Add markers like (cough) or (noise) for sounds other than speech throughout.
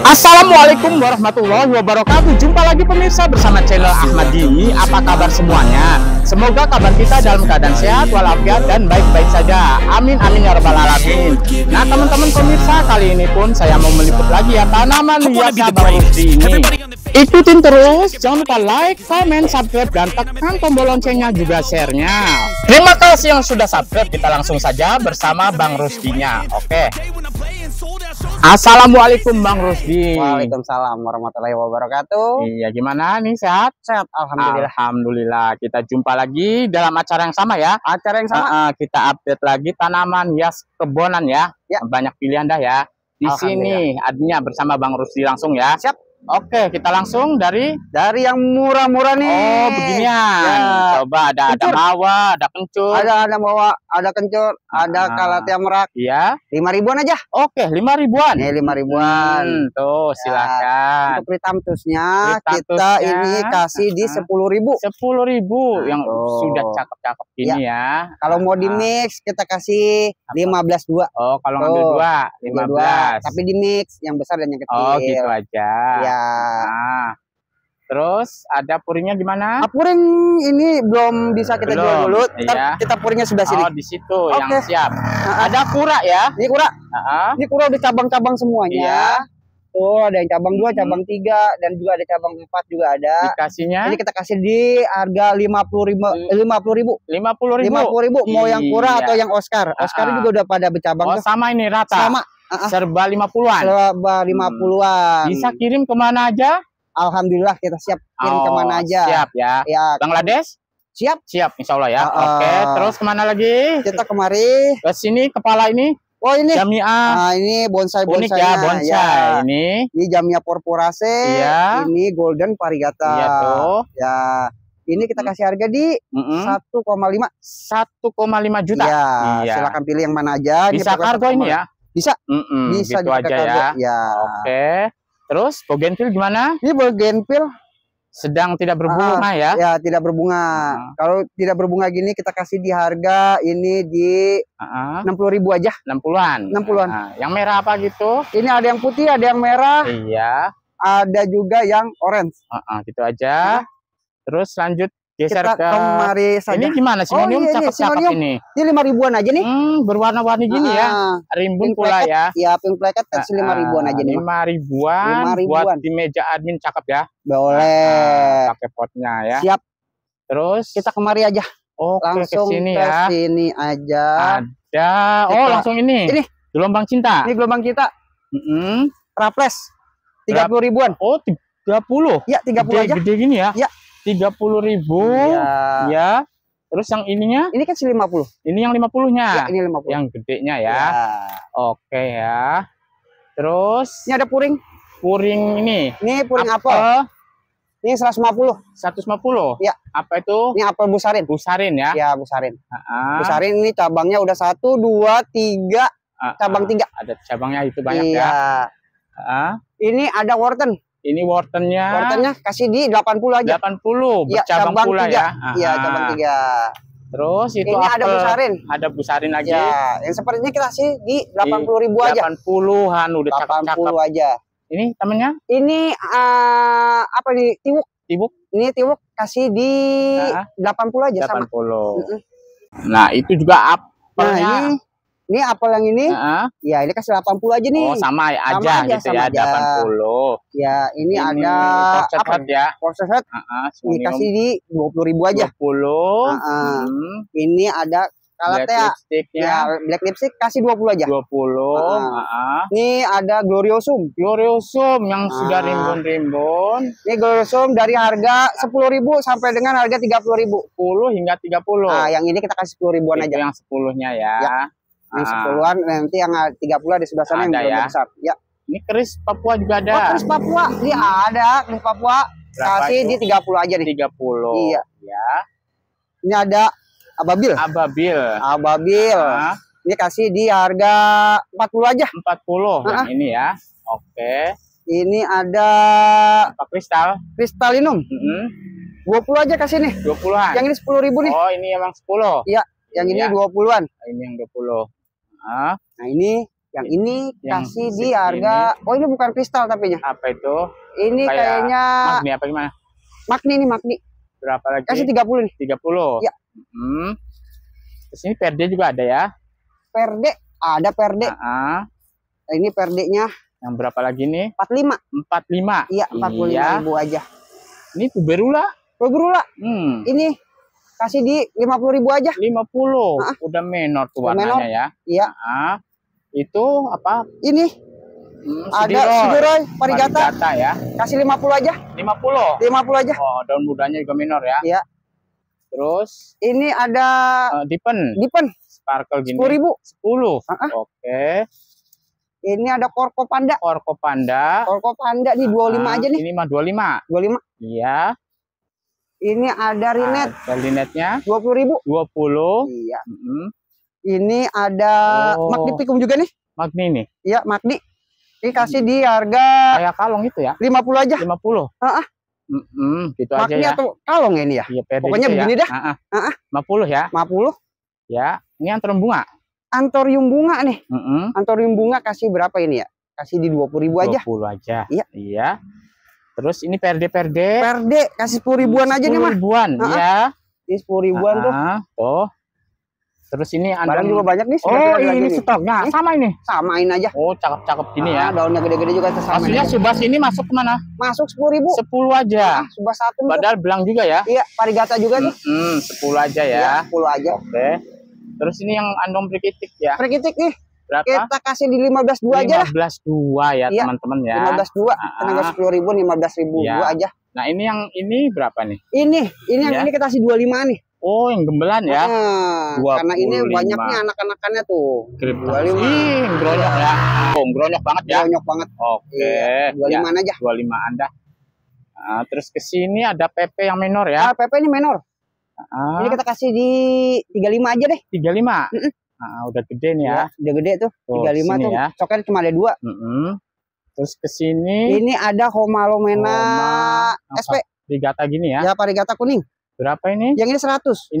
Assalamualaikum warahmatullahi wabarakatuh Jumpa lagi pemirsa bersama channel Ahmad Dini Apa kabar semuanya? Semoga kabar kita dalam keadaan sehat walafiat dan baik-baik saja Amin amin ya rabbal alamin Nah teman-teman pemirsa kali ini pun saya mau meliput lagi ya tanaman hias sabar ini Ikutin terus, jangan lupa like, comment, subscribe, dan tekan tombol loncengnya juga sharenya Terima kasih yang sudah subscribe, kita langsung saja bersama Bang Rustinya Oke Assalamualaikum Bang Rusdi. Waalaikumsalam warahmatullahi wabarakatuh. Iya, gimana nih sehat? Sehat alhamdulillah. Alhamdulillah. Kita jumpa lagi dalam acara yang sama ya. Acara yang sama. Uh, uh, kita update lagi tanaman hias kebonan ya. ya. Banyak pilihan dah ya. Di sini adminnya bersama Bang Rusdi langsung ya. Siap. Oke, kita langsung dari dari yang murah-murah nih. Oh, beginian. Ya. Coba ada kencur. ada mawa, ada kencur. Ada ada mawa, ada kencur, ada ah. kalat kalatia merak. Iya. Lima ribuan aja. Oke, lima ribuan. Nih lima ribuan. Hmm, tuh, ya. silakan. Ya. Untuk pritamtusnya kita ini kasih di ah. sepuluh ribu. Sepuluh ribu nah, yang oh. sudah cakep-cakep ini ya. ya. Kalau mau di ah. mix kita kasih lima belas dua. Oh, kalau ngambil dua, lima belas. Tapi di mix yang besar dan yang kecil. Oh, gitu aja. Ya. Ya, Nah. Terus ada puringnya gimana? Ah, puring ini belum bisa kita belum, jual dulu. iya. kita puringnya sudah sini. Oh, di situ okay. yang siap. Ah, ah. ada kura ya? Ini kura. Uh -huh. Ini kura udah cabang-cabang semuanya. Iya. Tuh, ada yang cabang dua, hmm. cabang tiga, dan juga ada cabang empat juga ada. Dikasihnya? Ini kita kasih di harga lima puluh ribu, hmm. eh, lima puluh ribu, lima puluh ribu, Mau yang kura iya. atau yang Oscar? Oscar uh ah, -huh. juga udah pada bercabang. Oh, sama ini rata. Sama serba lima puluhan. Serba hmm. lima puluhan. Bisa kirim kemana aja? Alhamdulillah kita siap kirim oh, kemana aja. Siap ya. ya. Bangladesh? Siap. Siap insya Allah ya. Uh Oke, terus kemana lagi? Kita kemari. Ke sini kepala ini. Oh ini jamiah. Nah, ini bonsai bonsai. Unik ya bonsai ya. ini. Ini jamiah porporase. Iya. Ini golden variegata. Iya Ya. Ini kita hmm. kasih harga di satu koma lima. Satu koma lima juta. Iya. iya. Silakan pilih yang mana aja. Bisa kartu kargo ini ya. Bisa. Mm -mm, bisa gitu aja ya. ya. Oke. Okay. Terus bougainville gimana? Ini bougainville sedang tidak berbunga ah, ya? Ya tidak berbunga. Kalau tidak berbunga gini kita kasih di harga ini di enam puluh ribu aja. Enam puluhan. Enam puluhan. yang merah apa gitu? Ini ada yang putih, ada yang merah. Iya. Ada juga yang orange. gitu aja. Terus lanjut Geser kita ke kemari saja. Ini gimana sih oh, iya, iya cakep, cakep ini? Ini lima ribuan aja nih. Hmm, berwarna-warni gini ya. ah, ya. Rimbun pula ya. Ya, pink plaket versi ah, ah, lima ribuan aja nih. Lima ribuan, lima ribuan. Buat di meja admin cakep ya. Boleh. Nah, pakai potnya ya. Siap. Terus kita kemari aja. oh langsung ke sini ya. sini aja. Ada. Kita, oh, langsung ini. Ini gelombang cinta. Ini gelombang kita Mm -hmm. Raples. Tiga puluh ribuan. Oh, tiga puluh. Ya, tiga puluh aja. Gede gini ya. Ya tiga puluh ribu ya. ya terus yang ininya ini kan si lima puluh ini yang lima puluhnya ya, ini lima puluh yang gedenya ya. ya oke ya terus ini ada puring puring ini ini puring apa ini seratus lima puluh seratus lima puluh ya apa itu ini apel busarin busarin ya ya busarin uh -huh. busarin ini cabangnya udah satu dua tiga cabang tiga ada cabangnya itu banyak ya? iya. ya uh -huh. ini ada wortel ini wortennya. Wortennya kasih di 80 aja. 80 iya, bercabang ya, cabang pula 3. ya. Iya, cabang 3. Terus itu ini apel, ada busarin. Ada busarin lagi. Ya, yang sepertinya kita kasih di 80 ribu aja. 80-an udah cakep-cakep. 80 aja. Ini temennya? Ini uh, apa nih? Tiwuk. Tiwuk. Ini tiwuk kasih di nah, 80 aja 80. sama. 80. Nah, itu juga apa Nah, ini ini apel yang ini? Uh-huh. Ya, ini kasih 80 aja nih. Oh, sama aja, sama aja gitu ya, sama ya, aja. 80. Ya, ini, ini ada apa ya? Processed. Uh-huh, ini kasih di 20 ribu aja. 20. Uh-huh. Hmm. Ini ada black ya. Ya, black lipstick kasih 20 aja. 20. Uh, uh, Ini ada gloriosum. Gloriosum yang uh. sudah rimbun-rimbun. Ini gloriosum dari harga 10.000 sampai dengan harga 30.000. 10 hingga 30. uh, ah, yang ini kita kasih 10 ribuan Itu aja. Yang 10-nya ya. ya. Yang ah. sepuluhan nanti yang tiga puluh di sebelah sana ada yang ya. besar. Ya. Ini keris Papua juga ada. Oh, keris Papua. Iya ada keris Papua. Kasih di tiga puluh aja nih. tiga puluh Iya. Ya. Ini ada ababil. Ababil. Ababil. Ah. Ini kasih di harga empat puluh aja. empat puluh ah. ah. ini ya. Oke. Ini ada apa kristal? Kristalinum. Mm -hmm. 20 aja kasih nih. 20-an. Yang ini sepuluh ribu nih. Oh, ini emang sepuluh Iya, yang ini ya. 20-an. Ini yang dua puluh Ah. Nah ini yang ini yang kasih di harga ini. oh ini bukan kristal tapi nya apa itu ini Kayak kayaknya magni apa gimana magni ini magni berapa lagi kasih puluh nih puluh ya hmm. terus ini perde juga ada ya perde ada perde uh -huh. nah, ini perdenya yang berapa lagi nih empat lima empat lima iya 45 iya. ribu aja ini puberula? Puberula. hmm. ini Kasih di lima puluh ribu aja. lima puluh Udah menor tuh Udah warnanya menor. ya. Iya. Nah, itu apa? Ini. Hmm, Ada Sidiroy Parigata. Parigata ya. Kasih 50 aja. lima puluh aja. Oh, daun mudanya juga minor ya. Iya. Terus ini ada uh, eh, Dipen. Dipen. Sparkle gini. sepuluh ribu. sepuluh Oke. Ini ada Korko Panda. Korko Panda. Korko Panda dua 25 lima ah, aja nih. Ini mah 25. lima Iya. Ini ada nah, rinet. Ada rinetnya. Dua puluh ribu. Dua puluh. Iya. Mm -hmm. Ini ada oh. Magdi Pikum juga nih. Magni nih. Iya Magdi. Ini kasih di harga. Kayak kalong itu ya. Lima puluh aja. Lima puluh. Ah. -hmm, gitu Magni aja ya. atau kalong ya ini ya? Iya, Pokoknya gitu ya. begini ya. dah. Ah. Lima puluh ya? Lima puluh. Ya, ini antar bunga. Antorium bunga nih. Mm -hmm. Antorium bunga kasih berapa ini ya? Kasih di dua puluh ribu aja. Dua puluh aja. Iya. Iya. Terus ini perde perde. Perde kasih sepuluh ribuan hmm, aja nih mah. Ribuan, -huh. ya. Ini iya, sepuluh ribuan -huh. tuh. Oh, Terus ini ada barang juga banyak nih. Oh ini, ini stok. Nah ini? sama ini. Samain aja. Oh cakep cakep gini ya. Ah, daunnya gede-gede juga sama. Maksudnya subas ini masuk kemana? Masuk sepuluh ribu. Sepuluh aja. Nah, subas satu. Padahal belang juga ya. Iya parigata juga nih. Hmm, sepuluh aja ya. Iya, sepuluh ya, aja. Oke. Terus ini yang andong prikitik ya. Prikitik nih berapa? Kita kasih di 15.2 aja lah. 15.2 ya iya, teman-teman ya. ya. 15.2 ah. tenaga 10 ribu 15 ribu ya. aja. Nah, ini yang ini berapa nih? Ini, ini yang ya. ini kita kasih 25 nih. Oh, yang gembelan ya. Hmm, nah, karena ini banyaknya anak-anakannya tuh. Kripto. 25. Ih, gronyok ya. Oh, gronyok banget ya. Gronyok banget. Oke. Okay. Iya, 25 ya. aja. 25 Anda. Nah, terus ke sini ada PP yang minor ya. Ah, PP ini minor. Ah. Ini kita kasih di 35 aja deh. 35. Mm -mm. Nah, udah gede nih ya. ya udah gede tuh. tiga 35 tuh. Ya. Coklat cuma ada dua. Mm -hmm. Terus ke sini. Ini ada Homalomena Homa, SP. Rigata gini ya. Ya, parigata kuning. Berapa ini? Yang ini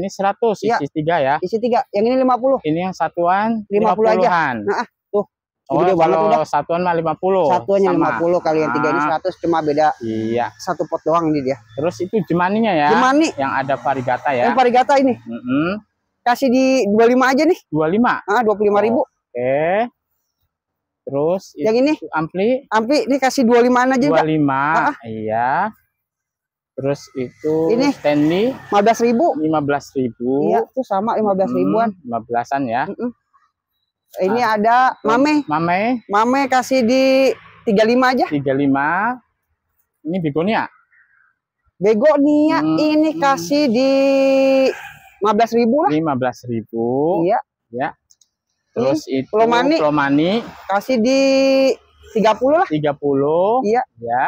100. Ini 100 iya. ya. isi 3 ya. Isi 3. Yang ini 50. Ini yang satuan 50, 50 aja. An. Nah, tuh. Oh, gede banget udah. Satuan mah 50. Satuannya Sama. 50 kali yang 3 ini 100 ah. cuma beda. Iya. Satu pot doang ini dia. Terus itu jemaninya ya. Jemani. Yang ada parigata ya. Yang parigata ini. Mm -hmm kasih di 25 aja nih. 25. Ah, 25 oh, ribu. Oke. Okay. Terus yang ini ampli. Ampli ini kasih 25 aja 25. Ah, Ah. Iya. Terus itu ini Stanley 15 ribu. 15 ribu. Iya, itu sama 15 ribuan. Hmm, 15-an ya. Mm -mm. Ini ah. ada Mame. Mame. Mame kasih di 35 aja. 35. Ini Begonia. Ya? Begonia ya. hmm. ini kasih di lima belas ribu lah lima belas ribu iya ya terus hmm. itu Plomani, Plomani kasih di tiga puluh lah tiga puluh iya ya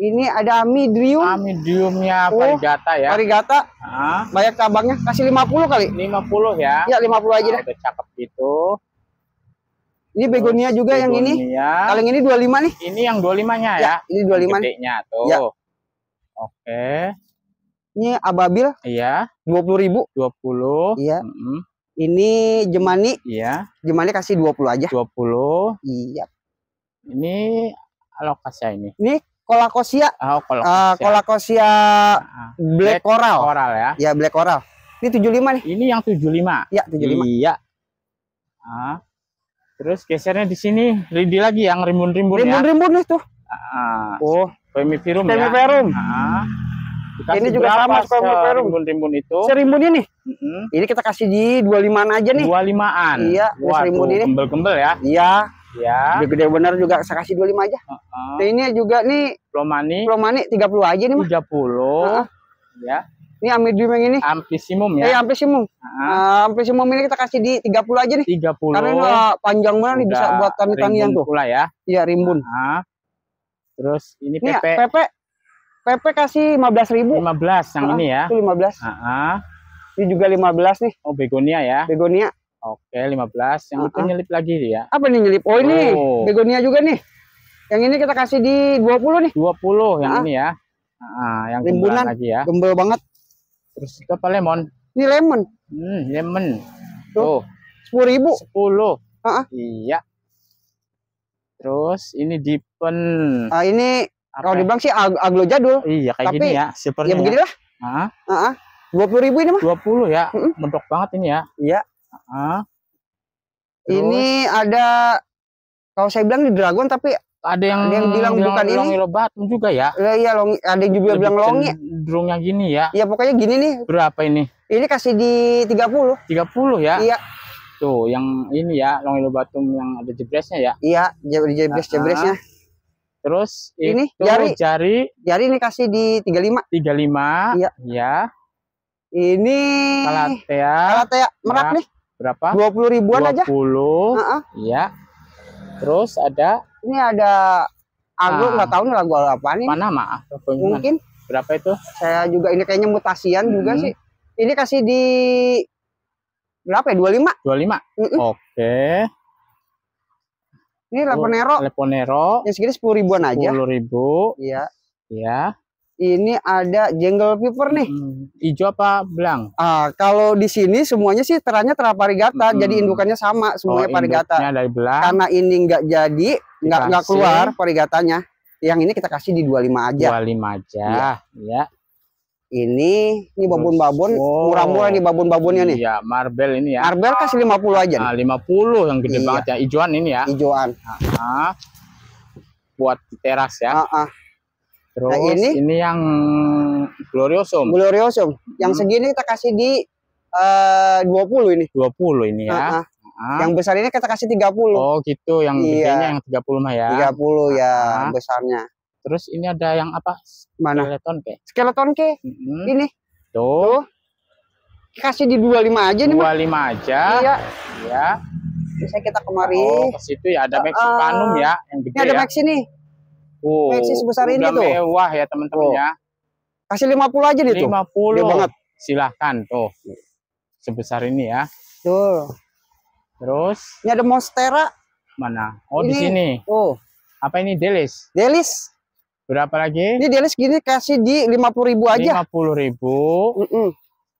ini ada Amidrium. Amidriumnya oh, Parigata ya. Parigata. Ah. Banyak cabangnya. Kasih lima puluh kali. lima puluh ya. Iya, lima puluh aja nah, deh. Udah cakep gitu. Ini begonia juga begonia. yang ini. Kaleng ini dua lima nih. Ini yang dua limanya ya. ya. Ini dua nih. Gedenya tuh. Ya. Oke. Ini ababil. Iya. Dua puluh ribu. Dua puluh. Iya. Mm -hmm. Ini jemani. Iya. Jemani kasih dua puluh aja. Dua puluh. Iya. Ini alokasia ini. Ini kolakosia. Oh, kolakosia. Uh, kolakosia black ah, ah. black, black coral. Coral ya. Ya black coral. Ini tujuh lima nih. Ini yang tujuh lima. Iya, tujuh lima. Iya. Ah. terus gesernya di sini ridi lagi yang rimbun-rimbun ya. Rimbun-rimbun nih tuh. Ah, ah. oh, pemifirum ya. Femivirum. Dikasih ini juga sama kalau rimbun-rimbun itu. Serimbun ini. -hmm. Ini kita kasih di 25-an aja nih. 25-an. Iya, Waduh, serimbun ini. Kembel-kembel ya. Iya. Iya. Gede-gede bener juga saya kasih 25 aja. Uh -huh. Nah, ini juga nih Plomani. Plomani puluh aja nih, Mas. 30. Uh -huh. Ya. Ini amidium yang ini. Amplisimum ya. Iya, eh, amplisimum. Uh, nah, amplisimum ini kita kasih di tiga puluh aja nih. tiga puluh Karena ini panjang banget nih bisa buat tani yang tuh. Pula ya. Iya, rimbun. ah Terus ini PP. Ini ya, PP PP kasih 15 ribu. 15 yang ah, ini ya. Itu 15. Ah, ah. Ini juga 15 nih. Oh, begonia ya. Begonia. Oke, 15. Yang ah, itu nyelip lagi ya. Apa nih nyelip? Oh, ini oh. begonia juga nih. Yang ini kita kasih di 20 nih. 20 yang ah. ini ya. Ah, yang rimbunan lagi ya. Gembel banget. Terus itu apa lemon? Ini lemon. Hmm, lemon. Tuh. Sepuluh ribu. Sepuluh. Ah Iya. Terus ini dipen. Ah, ini kalau dibilang sih ag aglo jadul. Iya kayak tapi, gini ya. Sepertinya. Ya, ya. beginilah. Heeh. Dua puluh ribu ini mah? Dua puluh ya. Mm -mm. Mentok banget ini ya. Iya. Heeh. Ini ada kalau saya bilang di Dragon tapi ada yang, ada yang bilang, bilang bukan ini. Longi batum juga ya. Iya, iya long, ada yang juga Lebih bilang longi. drumnya gini ya. Iya, pokoknya gini nih. Berapa ini? Ini kasih di 30. 30 ya? Iya. Tuh, yang ini ya, longi batum yang ada jebresnya ya. Iya, jebres jebresnya. Terus ini jari jari jari ini kasih di 35. 35. Iya. Ya. Ini Kalatea. Kalatea merak ya. nih. Berapa? 20 ribuan 20. aja. 20. Uh -uh. Iya. Terus ada ini ada Aku ah. nggak ah. tahu nih lagu apa nih. Mana maaf. Mungkin berapa itu? Saya juga ini kayaknya mutasian hmm. juga sih. Ini kasih di berapa ya? 25. 25. Mm -mm. Oke. Okay. Ini Leponero. Leponero. Yang segini sepuluh ribuan aja. Sepuluh ribu. Iya. Iya. Ini ada jungle piper nih. Hmm, apa belang? Ah, kalau di sini semuanya sih teranya tera parigata, hmm. jadi indukannya sama semuanya oh, parigata. dari belang. Karena ini nggak jadi, nggak nggak keluar parigatanya. Yang ini kita kasih di 25 aja. 25 aja. Iya. Ya ini ini babon babon oh. murah-murah nih babon-babonnya nih. Iya, marbel ini ya. Marbel kasih 50 aja nih. Nah, 50 yang gede iya. banget ya. Ijoan ini ya. Ijoan. Nah, buat teras ya. Nah, ah. Terus nah, ini ini yang gloriosum. Gloriosum. Yang hmm. segini kita kasih di eh, uh, 20 ini. 20 ini ya. Nah, ah. Ah. Yang besar ini kita kasih 30. Oh, gitu. Yang iya. gedenya yang 30 mah ya. 30 ya ah. besarnya. Terus ini ada yang apa? Mana? Skeleton ke. Skeleton ke? -hmm. Ini. Tuh. Tuh. Kasih di 25 aja nih, 25 lima aja. Iya. Iya. Bisa kita kemari. Oh, ke situ ya ada Maxi eh, Panum ya yang gede ini ada ya. Maxi nih. Oh, Maxi sebesar ini tuh. mewah ya teman-teman oh. ya. Kasih 50 aja nih 50. tuh. 50. banget. Silahkan tuh. Sebesar ini ya. Tuh. Terus ini ada Monstera. Mana? Oh, ini. di sini. Oh. Apa ini Delis? Delis. Berapa lagi? Ini dia segini kasih di 50 ribu aja. 50 ribu. Mm -mm.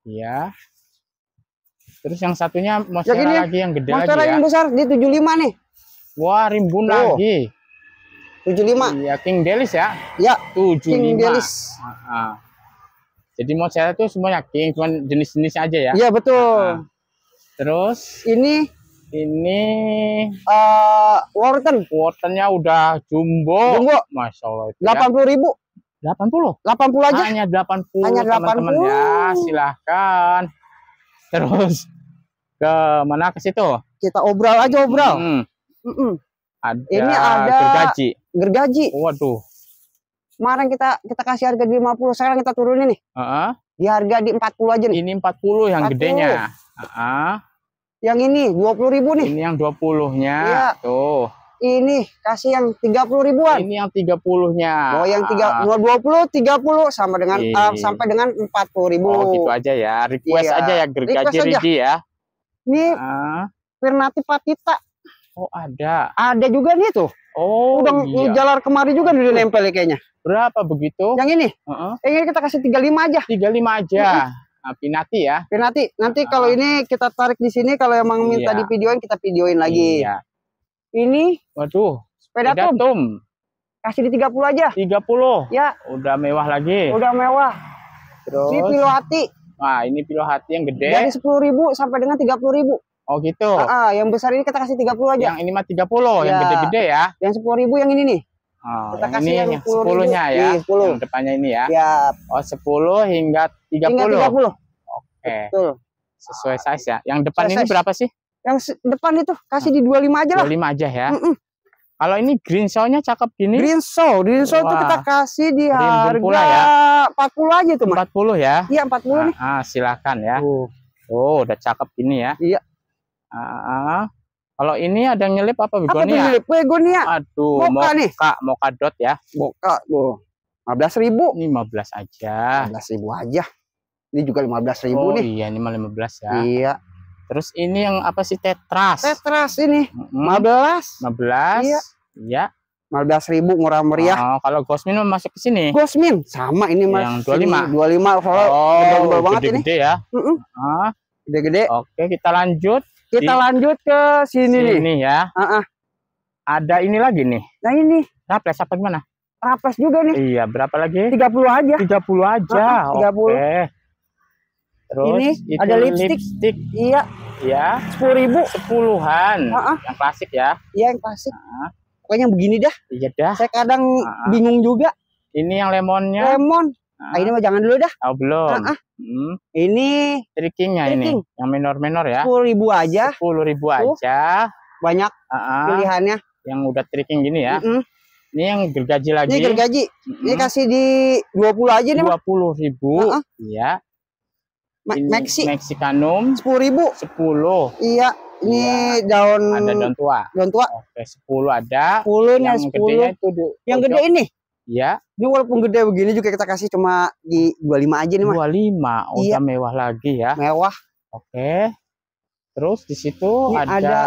Iya. Terus yang satunya monster ya, lagi yang gede monster lagi Monster yang ya. besar di 75 nih. Wah, rimbun oh. lagi. 75. Iya, King Delis ya. Iya. 75. King Delis. Uh ah, -huh. Ah. Jadi monster itu semuanya King, cuman jenis-jenis aja ya. Iya, betul. Uh Terus ini ini uh, eh, wortel. Wortelnya udah jumbo. Jumbo. Masya Allah. Ya. Delapan puluh ribu. Delapan puluh. Delapan puluh aja. Hanya delapan puluh. Hanya teman puluh. Ya, silahkan. Terus ke mana ke situ? Kita obral aja obral. Hmm. Mm -mm. Ada ini ada gergaji. Gergaji. Waduh. Kemarin kita kita kasih harga di 50, sekarang kita turunin nih. Uh -huh. Di harga di 40 aja nih. Ini 40 yang 40. gedenya. Uh -huh. Yang ini dua puluh ribu nih. Ini yang 20-nya. Iya. Tuh. Ini kasih yang tiga puluh ribuan. Ini yang 30-nya. Oh, yang tiga dua puluh tiga puluh sama dengan uh, sampai dengan empat puluh ribu. Oh, gitu aja ya. Request iya. aja ya gergaji aja ya. Ini ah. Pirnati Patita. Oh, ada. Ada juga nih tuh. Oh, udah iya. jalar kemari juga udah nempel ya, kayaknya. Berapa begitu? Yang ini? Uh -uh. Eh, ini kita kasih tiga lima aja. tiga lima aja. Uh Nah, Pinati ya. Pinati. Nanti kalau ah. ini kita tarik di sini kalau emang minta iya. di videoin kita videoin lagi. Iya. Ini waduh, sepeda, tum. Kasih di 30 aja. 30. Ya. Udah mewah lagi. Udah mewah. Terus ini pilo hati. Nah, ini pilo hati yang gede. Dari ribu sampai dengan ribu. Oh gitu. Ah, ah, yang besar ini kita kasih 30 aja. Yang ini mah 30, ya. yang gede-gede ya. Yang ribu, yang ini nih. Oh, kita yang ini yang, 10 nya ya, 10. Iya, yang depannya ini ya. Siap. Oh, sepuluh hingga 30. Hingga 30. Oke. Betul. Sesuai size ya. Yang depan ini size. berapa sih? Yang depan itu kasih di dua lima aja lah. lima aja ya. Mm -mm. Kalau ini green show nya cakep gini. Green show green show itu kita kasih di harga ya. 40 aja tuh, Mas. puluh ya? Iya, empat puluh nih. Ah, ah silakan ya. Uh. Oh, udah cakep ini ya. Iya. Ah, ah, ah. Kalau ini ada yang nyelip apa begonia? Apa ya? nyelip? Begonia. Ya. Aduh, moka, moka nih. Moka dot ya. Moka, bu. belas ribu. Ini belas aja. lima belas ribu aja. Ini juga lima belas ribu oh, nih. Oh iya, ini lima belas ya. Iya. Terus ini yang apa sih tetras? Tetras ini. lima belas, 15. 15. Iya. Iya. belas ribu murah meriah. Oh, kalau Gosmin masuk ke sini. Gosmin sama ini Mas. Yang 25. Ini 25 kalau oh, gede, -gede banget ini. ya. Heeh. Uh ah. Gede-gede. Oke, kita lanjut. Kita lanjut ke sini, sini nih. ya. Uh -uh. Ada ini lagi nih. Nah ini. Raples apa gimana? Raples juga nih. Iya, berapa lagi? 30 aja. 30 aja. Uh puluh 30. Oke. Terus ini ada lipstick. lipstick. Iya. Iya. Sepuluh ribu. Sepuluhan. Uh -uh. Yang klasik ya. Iya yang klasik. Uh. Pokoknya yang begini dah. Iya dah. Saya kadang uh -huh. bingung juga. Ini yang lemonnya. Lemon. Uh. Nah, ini mah jangan dulu dah. Oh belum. Uh -huh. Hmm. Ini trikingnya ini, yang minor-minor ya. Sepuluh ribu aja. Sepuluh ribu aja. Banyak uh -uh. pilihannya. Yang udah tricking gini ya. Mm -mm. Ini yang gergaji lagi. Ini gergaji. Mm -mm. Ini kasih di dua puluh aja nih. Dua puluh ribu. Uh -uh. Iya. Meksi. Meksikanum. Sepuluh ribu. Sepuluh. Iya. Ini ya. daun. Ada daun tua. Daun tua. Oke, sepuluh ada. Sepuluh yang sepuluh. itu. Yang gede ini. Ya. Ini walaupun gede begini juga kita kasih cuma di 25 aja nih, Mas. 25. Iya. Udah iya. mewah lagi ya. Mewah. Oke. Terus di situ ada, ada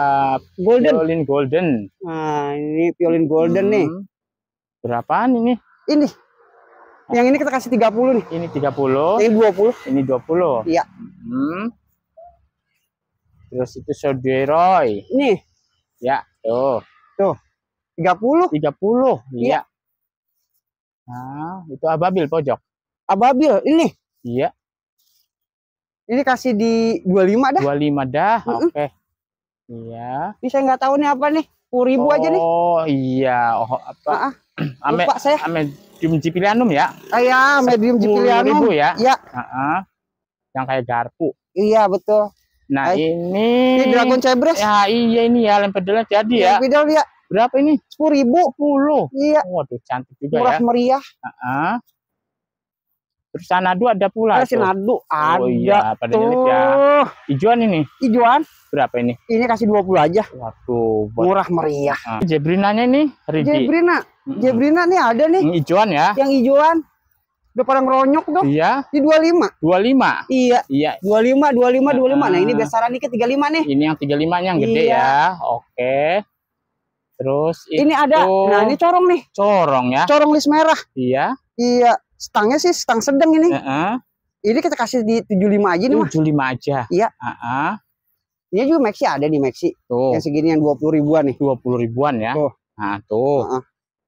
golden. Violin golden. Nah, ini violin golden hmm. nih. Berapaan ini? Ini. Yang ini kita kasih 30 nih. Ini 30. Ini 20. Ini 20. Iya. Hmm. Terus itu Soderoy. Nih. Ya, tuh. Tuh. 30. 30. Iya. Ya. Nah, itu ababil pojok. Ababil ini. Iya. Ini kasih di 25 dah. 25 dah. Mm -mm. Oke. Okay. Iya. bisa nggak tahu nih apa nih. 10.000 oh, aja nih. Oh, iya. Oh, apa? Ah, ah. (clears throat) Ame, Lupa saya. Medium Cipilianum ya? Ah, iya, medium Cipilianum. 10.000 ya? Iya. Heeh. Ah, ah. Yang kayak garpu. Iya, betul. Nah, Ay. Eh, ini Ini dragon cebres. Ya, iya ini ya lempedelnya jadi ya. Lempedel ya. Berapa ini? Sepuluh ribu. Sepuluh. Iya. Waduh, cantik juga Murah ya. Murah meriah. Uh -uh. Terus Sanadu ada pula. Ada Sanadu oh, ada. Oh iya, pada ya. tuh. ya. Ijuan ini. Ijuan. Berapa ini? Ini kasih 20 aja. Waduh, buat... murah meriah. Nah. Jebrinanya ini, Ridi. Jebrina. Mm -hmm. Jebrina nih ada nih. Ini ijuan ya. Yang ijuan. Udah pada ngeronyok dong. Iya. Di 25. 25. Iya. Iya. 25, 25, 25. Nah, ini besaran dikit 35 nih. Ini yang 35 nya yang gede iya. ya. Oke. Okay. Terus itu... ini ada, nah ini corong nih. Corong ya. Corong list merah. Iya. Iya, stangnya sih stang sedang ini. Uh -uh. Ini kita kasih di 75 aja nih mah. 75 aja. Iya. Uh -uh. Ini juga Maxi ada di Maxi. Tuh. Yang segini yang 20 ribuan nih. 20 ribuan ya. Tuh. Nah, tuh. Uh -uh.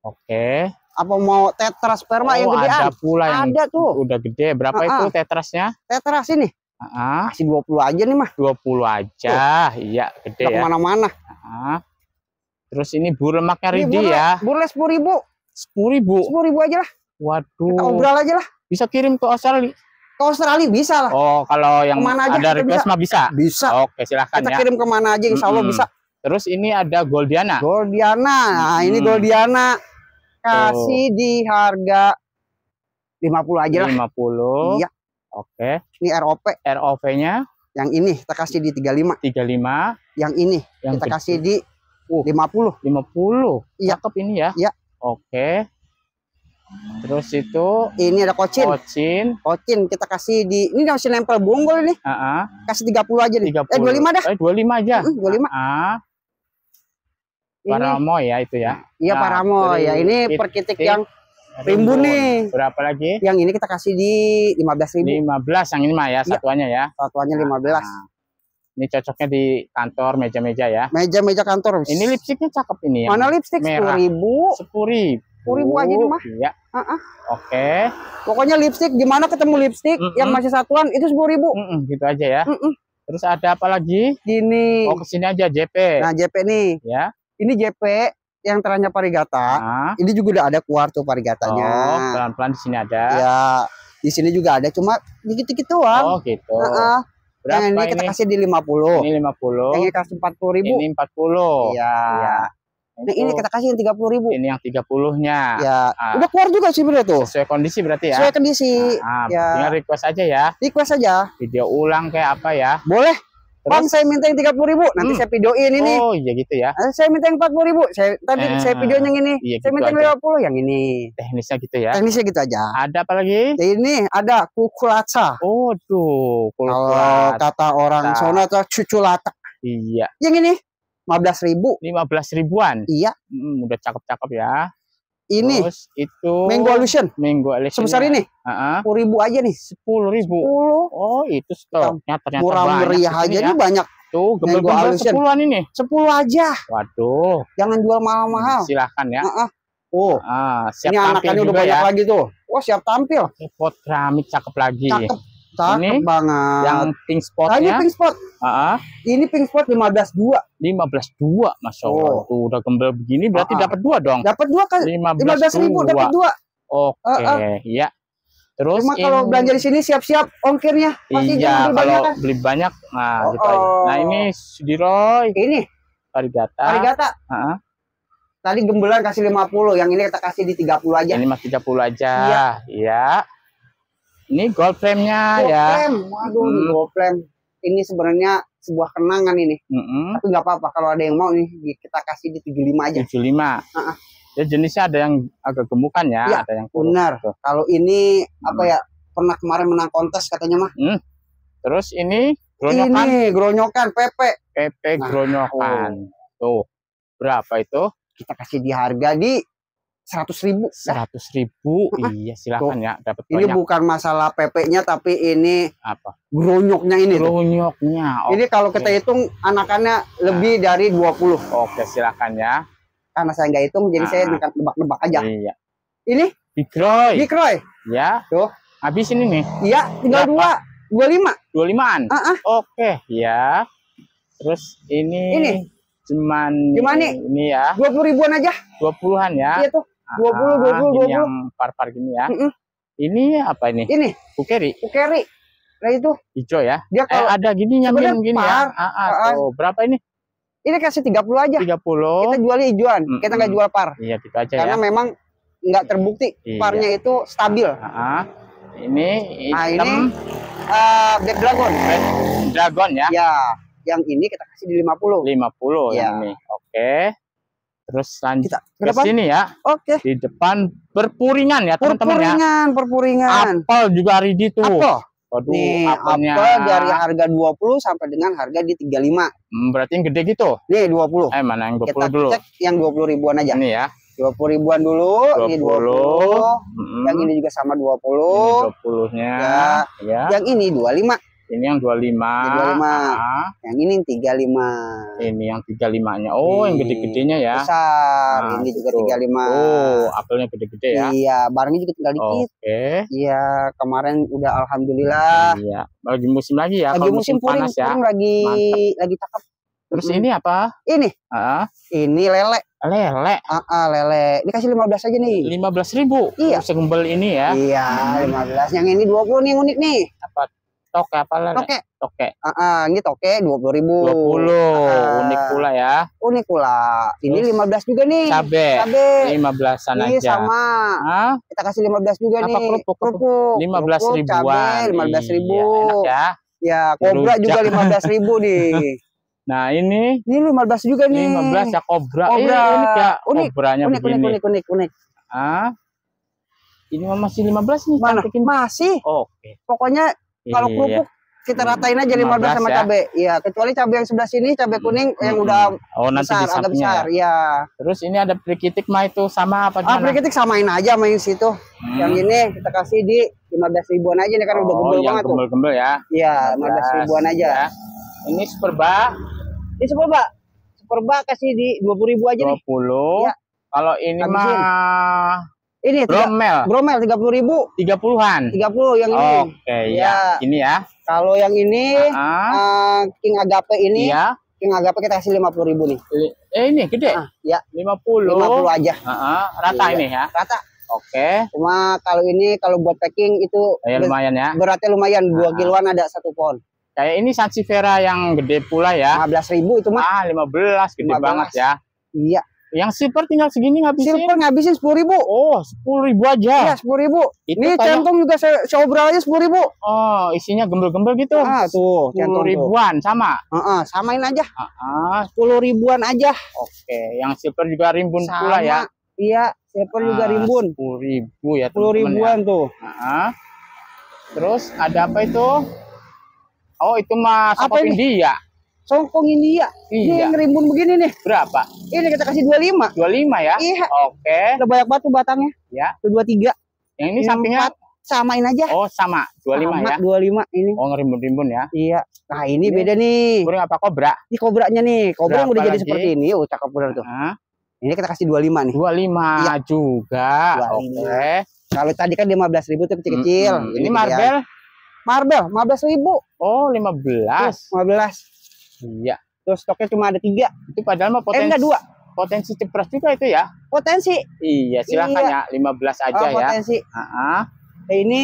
Oke. Okay. Apa mau tetras oh, yang gede? Ada pula yang ada tuh. udah gede. Berapa uh -uh. itu tetrasnya? Tetras ini. Uh -uh. Masih 20 aja nih mah. 20 aja. Tuh. Iya, gede udah ya. kemana-mana. Uh -uh. Terus ini burung lemaknya iya, Ridi ya. Burung les sepuluh ribu. Sepuluh ribu. Sepuluh ribu aja lah. Waduh. Kita obral aja lah. Bisa kirim ke Australia. Ke Australia bisa lah. Oh, kalau yang mana aja ada request mah bisa. Bisa. Oke, silahkan kita ya. Kita kirim kemana aja, insya Allah mm -hmm. bisa. Terus ini ada Goldiana. Goldiana, nah, hmm. ini Goldiana kasih oh. di harga 50 aja lah. 50. Iya. Oke. Ini ROP. ROP-nya yang ini kita kasih di 35. 35. Yang ini yang kita kasih di Uh, 50. 50. Iya. Cakep ini ya. Iya. Oke. Terus itu ini ada kocin. Kocin. Kocin kita kasih di ini masih nempel bonggol ini. Heeh. Uh -huh. Kasih 30 aja nih. 30. Eh 25 dah. Eh 25 aja. Uh -huh, 25. Heeh. Uh -huh. Paramo ya itu ya. Iya nah, paramo ya. Ini perkitik yang rimbun nih. Berapa lagi? Yang ini kita kasih di 15.000. 15 yang ini mah ya iya. satuannya ya. Satuannya 15. Nah. Ini cocoknya di kantor meja-meja ya. Meja-meja kantor. Ini lipstiknya cakep ini ya. Mana lipstik? Sepuluh ribu. Sepuluh ribu. Sepuluh ribu aja di mah. Iya. Uh -uh. Oke. Okay. Pokoknya lipstik gimana ketemu lipstik mm -mm. yang masih satuan itu sepuluh ribu. Mm -mm, gitu aja ya. Mm -mm. Terus ada apa lagi? Gini. Oh kesini aja JP. Nah JP nih. Ya. Ini JP yang teranya parigata. Nah. Ini juga udah ada keluar tuh parigatanya. Oh pelan-pelan di sini ada. Ya. Di sini juga ada cuma dikit-dikit doang. Oh gitu. Uh -uh Berapa yang ini ini kita kasih di 50. Ini 50. Yang ini kasih 40 ribu. Ini 40. Iya. ya. Yang nah, ini kita kasih yang 30 ribu. Ini yang 30 nya Ya. Ah. Udah keluar juga sih bener tuh. Sesuai kondisi berarti ya. Sesuai kondisi. Ah, ah. Ya. Tinggal request aja ya. Request aja. Video ulang kayak apa ya? Boleh. Bang saya minta yang tiga puluh ribu, nanti hmm. saya videoin ini. Oh iya gitu ya. Eh, saya minta yang empat puluh ribu, saya tadi eh, saya videoin yang ini. Iya, saya gitu minta yang lima puluh, yang ini. Teknisnya gitu ya. Teknisnya gitu aja. Ada apa lagi? Ini ada kukulaca. Oh tuh, kalau kata orang nah. Sona tuh cucu latak. Iya. Yang ini lima belas ribu. Lima belas ribuan. Iya. Hmm, udah cakep-cakep ya ini terus itu mango illusion mango illusion sebesar ini sepuluh uh ribu aja nih sepuluh ribu 10. oh itu stoknya ternyata Kurang meriah aja ya. nih banyak tuh mango illusion sepuluhan ini sepuluh aja waduh jangan jual mahal-mahal hmm, silahkan ya uh -uh. Oh, ah, siap ini tampil anak juga udah banyak ya. lagi tuh. Wah, oh, siap tampil. Potramit cakep lagi. Cakep Cakep ini banget. Yang pink spot ya. Ini pink spot. Uh-huh. Ini pink spot 15 dua. 15 dua, masya Oh. udah gembel begini berarti uh-huh. dapat dua dong. Dapat dua kan? 15.000 15 dapat dua. Oke, okay. uh-uh. ya. Terus Cuma kalau in... belanja di sini siap-siap ongkirnya pasti iya, jangan beli banyak. Kan? beli banyak. Nah, oh, gitu oh. aja. Nah, ini Sudiroy. Ini Arigata. Parigata. Uh-huh. Tadi gembelan kasih 50, yang ini kita kasih di 30 aja. Ini masih 30 aja. Iya. Ya. Ini gold frame-nya gold ya. Frame. Waduh, hmm. gold frame. Ini sebenarnya sebuah kenangan ini. Mm -hmm. Tapi nggak apa-apa kalau ada yang mau nih kita kasih di 75 aja. 75. Uh -uh. Ya jenisnya ada yang agak gemukan ya, ya ada yang kurus. Benar. Gitu. Kalau ini hmm. apa ya pernah kemarin menang kontes katanya mah. Hmm. Terus ini gronyokan. Ini gronyokan Pepe. Pepe nah, gronyokan. Oh. Tuh. Berapa itu? Kita kasih di harga di seratus ribu seratus ribu nah. iya silakan ya dapat ini bukan masalah PP-nya tapi ini apa gronyoknya ini gronyoknya okay. ini kalau kita hitung anakannya nah. lebih dari dua puluh. oke okay, silahkan ya karena saya nggak hitung jadi nah. saya nebak-nebak aja iya ini Bikroy Bikroy ya tuh habis ini nih iya tinggal dua dua lima dua limaan uh -uh. oke okay, ya terus ini ini cuman cuman nih ini ya dua puluh ribuan aja dua puluhan ya iya tuh dua puluh dua puluh dua puluh par par gini ya mm -mm. ini apa ini ini ukeri ukeri nah itu hijau ya dia eh, kalau eh, ada gini yang gini ya? par, ya A -a, tuh. berapa ini ini kasih tiga puluh aja tiga puluh kita jual hijauan mm -mm. kita nggak jual par iya kita gitu aja ya. karena ya. memang nggak terbukti iya. parnya itu stabil ah, -a. Ah. Nah, ini hitam. nah eh, ini uh, black dragon black dragon ya ya yang ini kita kasih di lima puluh lima puluh ya. ini oke Terus lanjut ke, sini ya. Oke. Okay. Di depan perpuringan ya teman-teman ya. Perpuringan, perpuringan. Apel juga hari di tuh. Apel. Waduh, Nih, apelnya. apel dari harga 20 sampai dengan harga di 35. Hmm, berarti yang gede gitu. Nih, 20. Eh, mana yang 20 Kita dulu? Kita cek yang 20 ribuan aja. Ini ya. 20 ribuan dulu, 20. ini 20. -hmm. Yang ini juga sama 20. Ini 20-nya. Ya. ya. Yang ini 25. Ini yang 25. Ini 25. Ah. Yang ini 35. Ini yang 35-nya. Oh, ini. yang gede-gedenya ya. Besar. Nah, ini juga gitu. 35. Oh, apelnya gede-gede ya. Iya, barangnya juga tinggal dikit. Oke. Okay. Iya, kemarin udah alhamdulillah. Iya. Lagi musim lagi ya. Lagi musim, musim puring, panas ya. Puring lagi Mantap. lagi cakep. Terus hmm. ini apa? Ini. Ah. Ini lele. Lele. Ah, ah, lele. Ini kasih 15 aja nih. 15 ribu. Iya. Segembel ini ya. Iya, hmm. 15. Yang ini 20 nih unik nih. Apa toke lah ya? toke Toke. toke uh, uh, ini toke dua puluh ribu dua puluh unik pula ya unik pula ini lima belas juga nih cabe cabe lima belasan iya, aja sama Hah? kita kasih lima belas juga Apa, nih kerupuk kerupuk lima belas ribu ribuan lima belas ribu iya, enak ya ya kobra Rujak. juga lima belas ribu nih (laughs) Nah ini ini 15 juga nih. 15 ya kobra. Kobra eh, unik ya. Unik. Kobranya unik, begini. unik unik unik unik. Ah. Ini masih belas nih Mana? Cantikin. Masih. Oke. Okay. Pokoknya kalau iya. kerupuk kita iya. ratain aja 15, 15 sama ya. cabai. Iya, kecuali cabe yang sebelah sini cabe hmm, kuning hmm. yang udah hmm. oh, nanti besar, agak ya? besar. Ya. Terus ini ada prikitik mah itu sama apa ah, gimana? Ah, prikitik samain aja main situ. Hmm. Yang ini kita kasih di 15 ribuan aja nih kan oh, udah gembel banget tuh. gembel -gembel ya. Iya, 15 ribuan aja. Ya. Ini superba. Ini superba. Superba kasih di 20 ribu aja 20. nih. 20. Ya. Kalau ini mah ini Bromel. Bromel tiga puluh ribu. Tiga puluhan. Tiga puluh yang ini. Oke okay, ya. ya. Ini ya. Kalau yang ini uh -huh. uh, King Agape ini. Ya. King Agape kita kasih lima puluh ribu nih. Eh ini gede. Uh, ya. Lima puluh. Lima puluh aja. Uh -huh. Rata iya. ini ya. Rata. Oke. Cuma kalau ini kalau buat packing itu oh, ya, lumayan ya. Beratnya lumayan dua kiloan ada satu pon. Kayak ini Sansifera yang gede pula ya. belas ribu itu mah. Ah, 15 gede 15. banget ya. Iya. Yang silver tinggal segini ngabisin. Silver ngabisin sepuluh ribu. Oh, sepuluh ribu aja. Iya, sepuluh ribu. Itu ini tanya... centong juga saya, saya obral aja sepuluh ribu. Oh, isinya gembel-gembel gitu. Ah, tuh. Sepuluh ribuan tuh. sama. Uh -uh, samain aja. Sepuluh uh -uh. ribuan aja. Oke, yang silver juga rimbun sama. pula ya. Iya, silver uh, juga ah, rimbun. Sepuluh ribu ya. ya. Sepuluh ribuan ya. tuh. Uh -huh. Terus ada apa itu? Oh, itu mas apa ini? India songkong ini ya. Iya. Ini yang rimbun begini nih. Berapa? Ini kita kasih 25. 25 ya? Iya. Oke. Udah banyak batu batangnya. Ya. 23. Yang ini sampingnya? Samain aja. Oh, sama. 25 sama, ya? 25 ini. Oh, ngerimbun-rimbun ya? Iya. Nah, ini, ini beda nih. Burung apa? Kobra? Ini kobranya nih. Kobra udah jadi lagi? seperti ini. Oh, cakep bener tuh. Nah. Ini kita kasih 25 nih. 25 iya. juga. Oke. Okay. Kalau tadi kan 15 ribu tuh kecil-kecil. Mm -hmm. Ini, ini marbel? Marbel, 15 ribu. Oh, 15. Tuh, 15. Iya. Terus stoknya cuma ada tiga. Itu padahal mah eh, potensi. Eh, enggak dua. Potensi cepres juga itu ya. Potensi. Iya, silahkan. iya. ya. 15 aja oh, ya. Potensi. Uh -huh. Eh, ini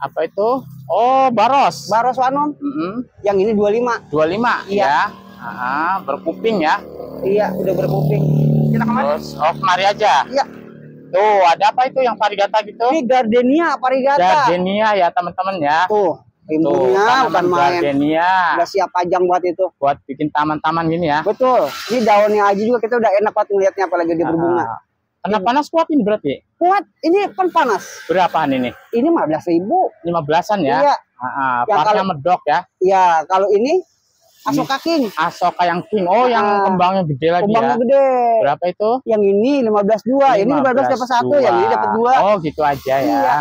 apa itu? Oh, Baros. Baros Wanon. Mm -hmm. Yang ini 25. 25 iya. ya. Ah, berkuping ya. Iya, udah berkuping. Kita kemana? Terus, oh, kemari aja. Iya. Tuh, ada apa itu yang varigata gitu? Ini gardenia varigata. Gardenia ya, teman-teman ya. Tuh. Rimbunnya bukan main. Gardenia. Udah siap ajang buat itu. Buat bikin taman-taman gini ya. Betul. Ini daunnya aja juga kita udah enak banget ngeliatnya apalagi dia berbunga. Ah. karena panas kuat ini berarti? Kuat. Ini kan panas. Berapaan ini? Ini 15 ribu. 15-an ya? Iya. Ah, ah. pakai yang kalau, medok ya? Iya. Kalau ini Asoka King. Asoka yang King. Oh, yang kembangnya gede lagi ya? kembangnya ya. gede. Berapa itu? Yang ini lima belas dua. Ini belas dapat satu, yang ini dapat dua. Oh, gitu aja ya. Iya.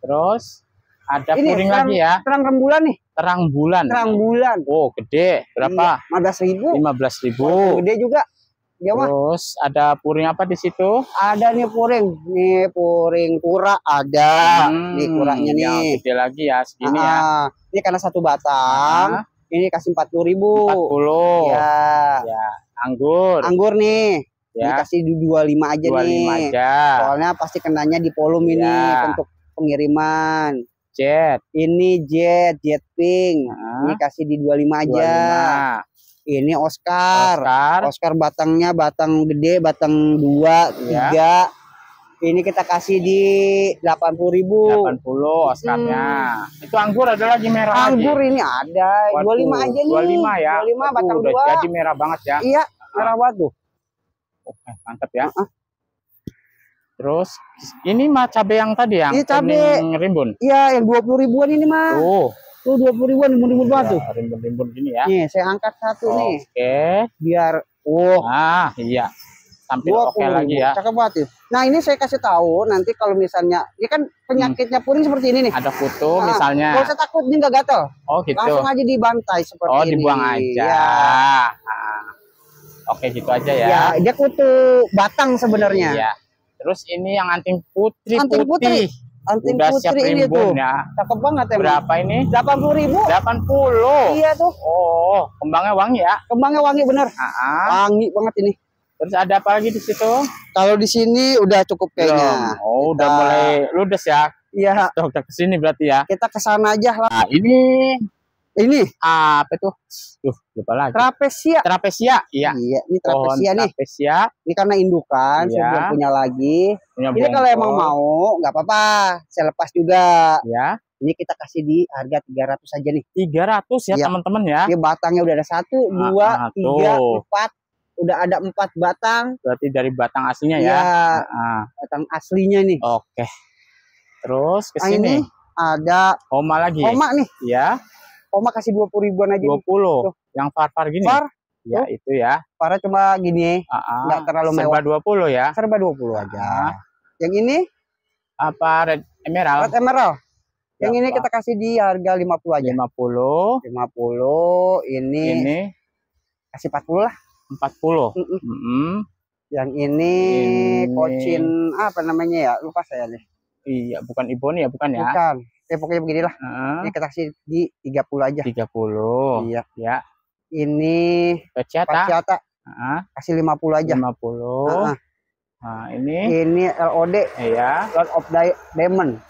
Terus ada ini, puring terang, lagi ya. Terang rembulan nih. Terang bulan. Terang bulan. Oh, gede. Berapa? Iya, lima belas ribu. Lima belas ribu. Oh, gede juga. Ya, Terus ada puring apa di situ? Ada nih puring, nih puring kura ada. Hmm, nih kuranya ya, nih. gede lagi ya segini ya. Ah, ini karena satu batang. Ah. Ini kasih empat puluh ribu. Empat puluh. Ya. ya. Anggur. Anggur nih. Ya. kasih dua lima aja 25 nih. aja. Soalnya pasti kenanya di volume ya. ini untuk pengiriman. Jet. Ini Jet, Jet Pink. Nah. Ini kasih di 25 aja. 25. Ini Oscar. Oscar. Oscar batangnya batang gede, batang 2, ya. Ini kita kasih di 80 ribu. 80 Oscarnya. Hmm. Itu anggur ada lagi merah Anggur aja. ini ada. Waduh, 25 aja nih. 25 ya. 25 Waduh, batang udah 2. jadi merah banget ya. Iya, merah banget tuh. Oke, oh, eh, mantap ya. Uh -uh. Terus ini mah cabe yang tadi yang ini iya, cabe yang rimbun. Iya, yang dua puluh ribuan ini mah. Oh, Tuh dua puluh ribuan rimbun-rimbun ya, tuh. Rimbun-rimbun gini ya. Nih, saya angkat satu oh, nih. Oke. Biar Oh. Ah, iya. Sampai oke okay lagi ya. Cakep banget ya. Nah, ini saya kasih tahu nanti kalau misalnya ini kan penyakitnya hmm. puring seperti ini nih. Ada kutu nah, misalnya. Enggak usah takut, ini enggak gatel. Oh, gitu. Langsung aja dibantai seperti oh, ini. Oh, dibuang aja. Ya. Nah. Oke, gitu aja ya. Ya, dia kutu batang sebenarnya. Iya. Terus ini yang anting putri anting putih. Putri. Anting Udah putri siap ini tuh. Ya. Cakep banget ya. Berapa ini? 80 ribu. 80. Iya tuh. Oh, kembangnya wangi ya. Kembangnya wangi bener. Ah. Wangi banget ini. Terus ada apa lagi di situ? Kalau di sini udah cukup kayaknya. Oh, Kita... udah mulai ludes ya. Iya. Kita ke sini berarti ya. Kita ke sana aja lah. Nah, ini ini apa tuh? Duh, lupa lagi. Trapesia. Trapesia, iya. Iya, ini trapesia nih. Trapesia. Ini karena indukan, iya. saya belum punya lagi. Punya ini bongkol. kalau emang mau, nggak apa-apa. Saya lepas juga. Ya. Ini kita kasih di harga 300 aja nih. 300 ya, iya. teman-teman ya. Ini iya, batangnya udah ada satu, 2, ah, dua, 4. Ah, empat. Udah ada empat batang. Berarti dari batang aslinya ya. ya. Batang aslinya nih. Oke. Terus ke sini. Nah, ini ada Oma lagi. Oma nih. Ya Oma kasih dua puluh ribuan aja. Dua puluh. Yang far-far gini. Far? Ya oh. itu ya. Farnya cuma gini. Uh -uh. Nggak terlalu mewah. Serba dua puluh ya. Serba dua puluh aja. Uh. Yang ini? Apa red emerald? Red emerald. Ya, Yang Berapa? ini kita kasih di harga 50 aja. 50. 50. Ini. Ini. Kasih 40 lah. 40. Mm -mm. Mm -mm. Yang ini, ini kocin apa namanya ya? Lupa saya nih. Iya, bukan Ibon ya, bukan ya? Bukan ya pokoknya beginilah. Hmm. Ini kita kasih di 30 aja. 30. Iya. Ya. Ini pecata. Pecata. Uh. Kasih 50 aja. 50. Uh Nah, ini ini LOD. Iya. Lord of Diamond.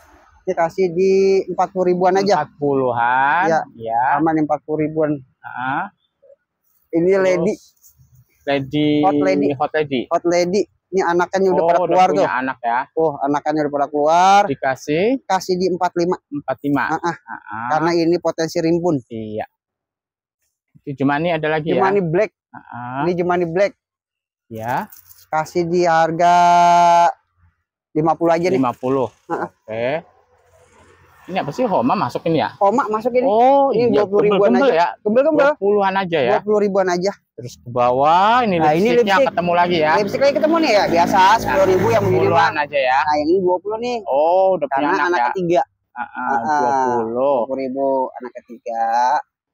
Ini kasih di 40 ribuan aja. 40-an. Iya. Ya. Aman 40 ribuan. Uh. Ini Terus, lady. Lady. Hot lady. Hot lady. Hot lady. Ini anaknya udah oh, pada keluar udah punya tuh. anak ya. Oh, anaknya udah pada keluar. Dikasih? Kasih di 45. 45. Ah, ah. Ah, ah. Karena ini potensi rimbun. Iya. Itu Jumani ada lagi Jumani ya. Jumani Black. Ah, ah. Ini Jumani Black. Ya. Kasih di harga 50 aja 50. nih. 50. Ah, ah. Oke. Okay ini apa sih Homa masuk ini ya? Homa masuk ini. Oh, ini iya, dua puluh ribuan ya? aja. Ya. Kembel kembel. Puluhan aja ya. Dua puluh ribuan aja. Terus ke bawah ini nah, lipstiknya lipstik. ketemu lagi ya. Lipstik lagi ketemu nih ya. Biasa nah, sepuluh ribu yang begini Puluhan aja ya. Nah yang ini dua puluh nih. Oh, udah Karena anak, anak ya. ketiga. Ah, ah, dua puluh. Dua ribu anak ketiga.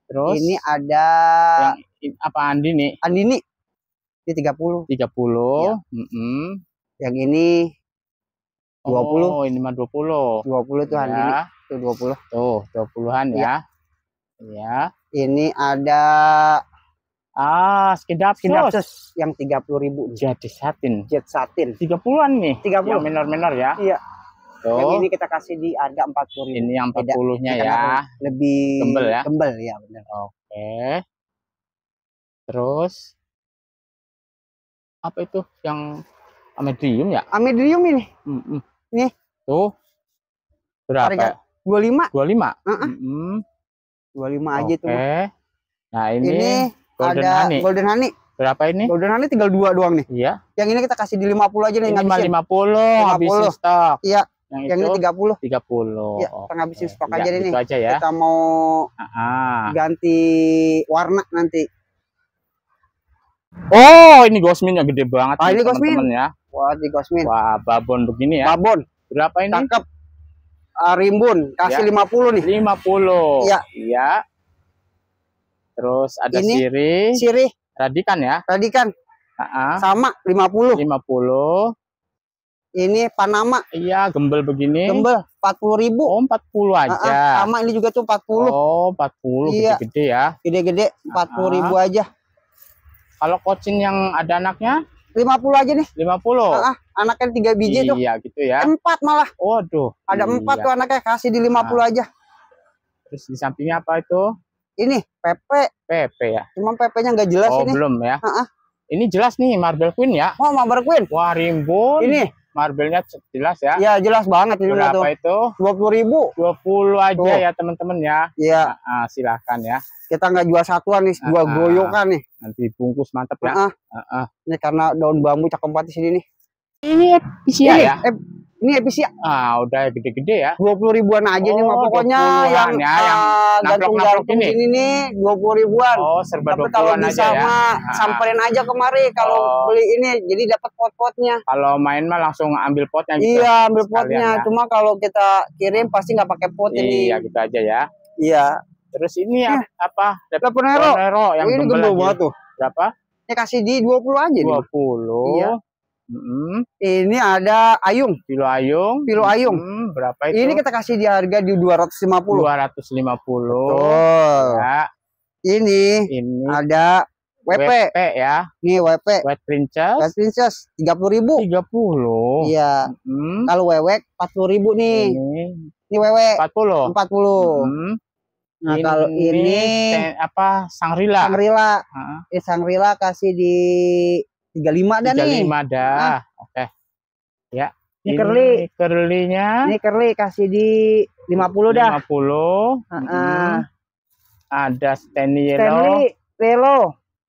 Terus ini ada yang, apa Andi Andini? Andini ini tiga puluh. Tiga puluh. Iya. Yang ini oh, dua puluh. Oh, ini mah dua puluh. Dua puluh tuh ya. Tuh 20. Tuh, 20-an ya. Iya. Ini ada Ah, skidap Skidapsus yang ribu jadi satin. Jet satin. 30-an nih. 30. puluh minor-minor ya. Iya. Tuh. Yang ini kita kasih di harga puluh Ini yang 40-nya ya. Lebih kembel ya. kembel ya benar. Oke. Terus apa itu yang amedium ya? Amedium ini. Mm -mm. Nih. Tuh. Berapa? Harga 25. lima Heeh. Mm -mm. lima aja itu. Oke. Nah, ini, ini Golden ada Honey. Golden Honey. Berapa ini? Golden Honey tinggal dua doang nih. Iya. Yang ini kita kasih di lima puluh aja nih ngabisin. 50, 50. habisin stok. Iya. Yang, yang itu, ini 30. 30. Iya, kita ngabisin stok ya, aja nih. Gitu aja ya. Kita mau Aha. ganti warna nanti. Oh, ini gosminnya gede banget. Ah, ini gosmin. Ya. Wah, di gosmin. Wah, babon begini ya. Babon. Berapa ini? tangkap uh, rimbun kasih ya. 50 nih 50 iya iya terus ada ini, sirih sirih radikan ya radikan uh -uh. sama 50 50 ini Panama. Iya, gembel begini. Gembel 40 ribu. Oh, 40 aja. Uh -uh, sama ini juga tuh 40. Oh, 40 iya. gede-gede ya. Gede-gede 40 uh -huh. ribu aja. Kalau kocin yang ada anaknya? lima puluh aja nih. lima puluh anaknya tiga biji iya, tuh. Iya, gitu ya. Empat malah. Waduh. Ada iya. empat tuh anaknya kasih di lima puluh nah. aja. Terus di sampingnya apa itu? Ini PP. PP ya. Cuma PP-nya nggak jelas oh, ini. belum ya. Ini jelas nih Marble Queen ya. Oh, Marble Queen. Wah, rimbun. Ini Marbelnya jelas ya? Iya jelas banget ini Berapa tuh. itu? Dua puluh ribu. Dua puluh aja tuh. ya teman-teman ya. Iya. Nah, ah, silahkan ya. Kita nggak jual satuan nih, ah, dua nah, goyokan nih. Nanti bungkus mantep ya. Nah, nah. Ini karena daun bambu cakep banget di sini nih. Ini, iya, ya, ya. Eh, ya. Ini ya? Ah, udah gede-gede ya. Dua puluh ribuan aja oh, nih, mah pokoknya yang ya, uh, yang ah, gantung-gantung ini. ini nih dua puluh ribuan. Oh, serba dua puluh ribuan aja ya. Mah, samperin aja kemari kalau oh. beli ini, jadi dapat pot-potnya. Kalau main mah langsung ambil potnya. Gitu, iya, ya, ambil potnya. Ya. Cuma kalau kita kirim pasti nggak pakai pot iya, ini. Iya, gitu aja ya. Iya. Terus ini ya. apa? Leponero. nero. yang ini gembel banget tuh. Berapa? Ya kasih di dua puluh aja 20. nih. 20. Iya. Mm-hmm. Ini ada ayung. pilu ayung. pilu ayung. Mm-hmm. Berapa itu? Ini kita kasih di harga di dua ratus lima 250. 250. Betul. Ya. Ini, ini ada WP. WP ya. Nih WP. Wet Princess. Wet Princess puluh ribu. 30. Iya. Mm-hmm. Kalau wewek 40 ribu nih. Ini. Ini wewek. 40. 40. Mm-hmm. Nah, ini, kalau ini, ini apa Sangrila. Sangrila. Heeh. Uh -huh. Eh, Sangrila kasih di 35 dah 35 nih. 35 dah. Ah. Oke. Ya. Ini, ini curly. nya Ini curly kasih di lima puluh dah. lima puluh -uh. Ada Stanley Yellow. Stanley Yellow.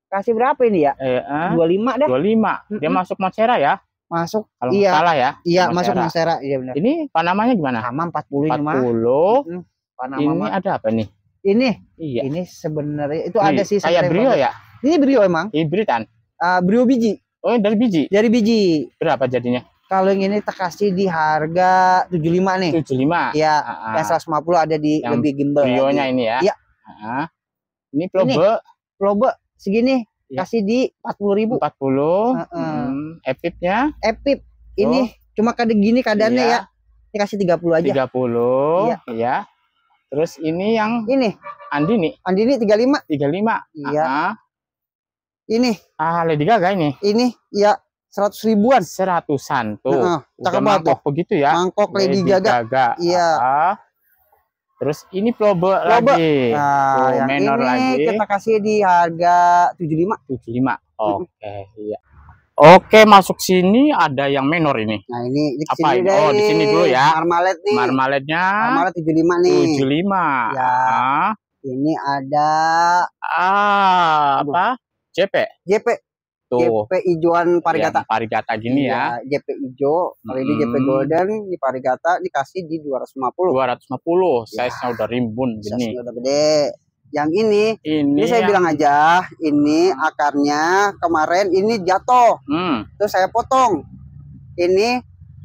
Kasih berapa ini ya? Eh, eh. uh, 25 dah. 25. Dia masuk macera ya? Masuk. Kalau iya. salah ya. Iya, masuk macera Iya benar. Ini panamanya gimana? Sama 40 ini mah. 40. Mm -hmm. Panama ini mah. ada apa nih? Ini. Iya. Ini sebenarnya itu ini, ada sih kayak Brio ya? Ini Brio emang. Hibridan. Uh, eh, Brio biji. Oh, dari biji. Dari biji. Berapa jadinya? Kalau yang ini terkasih di harga 75 nih. 75. Iya. Uh Yang 150 ada di yang lebih gimbal. Brionya ini ya. Iya. Uh Ini plobe. Plobe segini ya. kasih di 40 ribu. 40. Uh -uh. Hmm. Epipnya? Epip. Ini oh. cuma kada gini keadaannya iya. ya. Ini kasih 30 aja. 30. Iya. Ya. Terus ini yang ini Andini. Andini 35. 35. Iya. Uh -huh. Ini. Ah, Lady Gaga ini. Ini ya seratus ribuan. Seratusan tuh. Nah, Udah mangkok tuh. begitu ya. Mangkok Lady, Lady Gaga. Gaga. Iya. Ah. Terus ini plobe, plobe. lagi. Nah, tuh, yang menor ini lagi. kita kasih di harga 75. 75. Oke, okay, iya. Oke, masuk sini ada yang menor ini. Nah, ini di apa sini ini? Deh. Oh, di sini dulu ya. Marmalet nih. Marmaletnya. Marmalet 75 nih. 75. Ya. Ah. Ini ada ah, apa? JP. JP. Tuh. JP Ijoan Parigata. Ya, parigata gini iya, ya. ya. JP Ijo, kali hmm. ini JP golden, di Parigata dikasih di 250. 250, ya. size-nya udah rimbun gini. Size-nya udah gede. Yang ini, ini, ini saya yang... bilang aja, ini akarnya kemarin ini jatuh. Hmm. Terus saya potong. Ini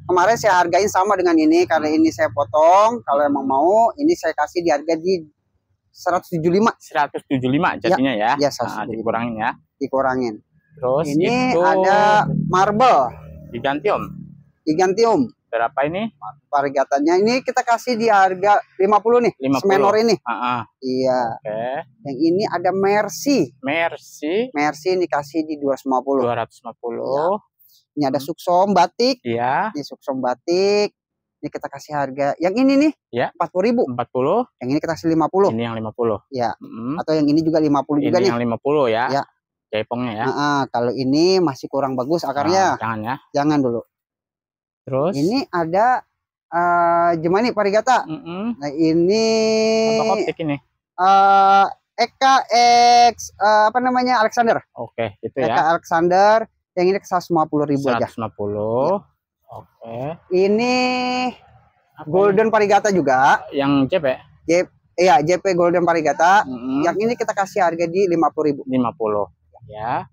kemarin saya hargain sama dengan ini karena ini saya potong kalau emang mau ini saya kasih di harga di 175 175 jadinya ya, ya, ya nah, dikurangin ya dikurangin. Terus ini itu... ada marble. Gigantium. Gigantium. Berapa ini? Variegatannya ini kita kasih di harga 50 nih, 50. semenor ini. Uh -uh. Iya. Oke. Okay. Yang ini ada Mercy. Mercy. Mercy ini kasih di 250. 250. Iya. Ini ada suksom batik. Iya. Ini suksom batik. Ini kita kasih harga yang ini nih. Ya. Empat puluh ribu. Empat puluh. Yang ini kita kasih lima puluh. Ini yang lima puluh. Ya. Mm Atau yang ini juga lima puluh juga yang nih. Yang lima puluh ya. Ya jaipongnya ya. Nah, kalau ini masih kurang bagus akarnya. Nah, jangan ya. Jangan dulu. Terus ini ada uh, jemani parigata. Mm -hmm. Nah, ini Untuk ini. Uh, Eka X uh, apa namanya Alexander. Oke, okay, itu ya. Eka Alexander yang ini puluh ribu 150. aja. 150. puluh iya. Oke. Ini apa Golden ini? Parigata juga. Yang JP. JP Iya, JP Golden Parigata. Mm -hmm. Yang ini kita kasih harga di lima puluh ribu lima puluh Ya.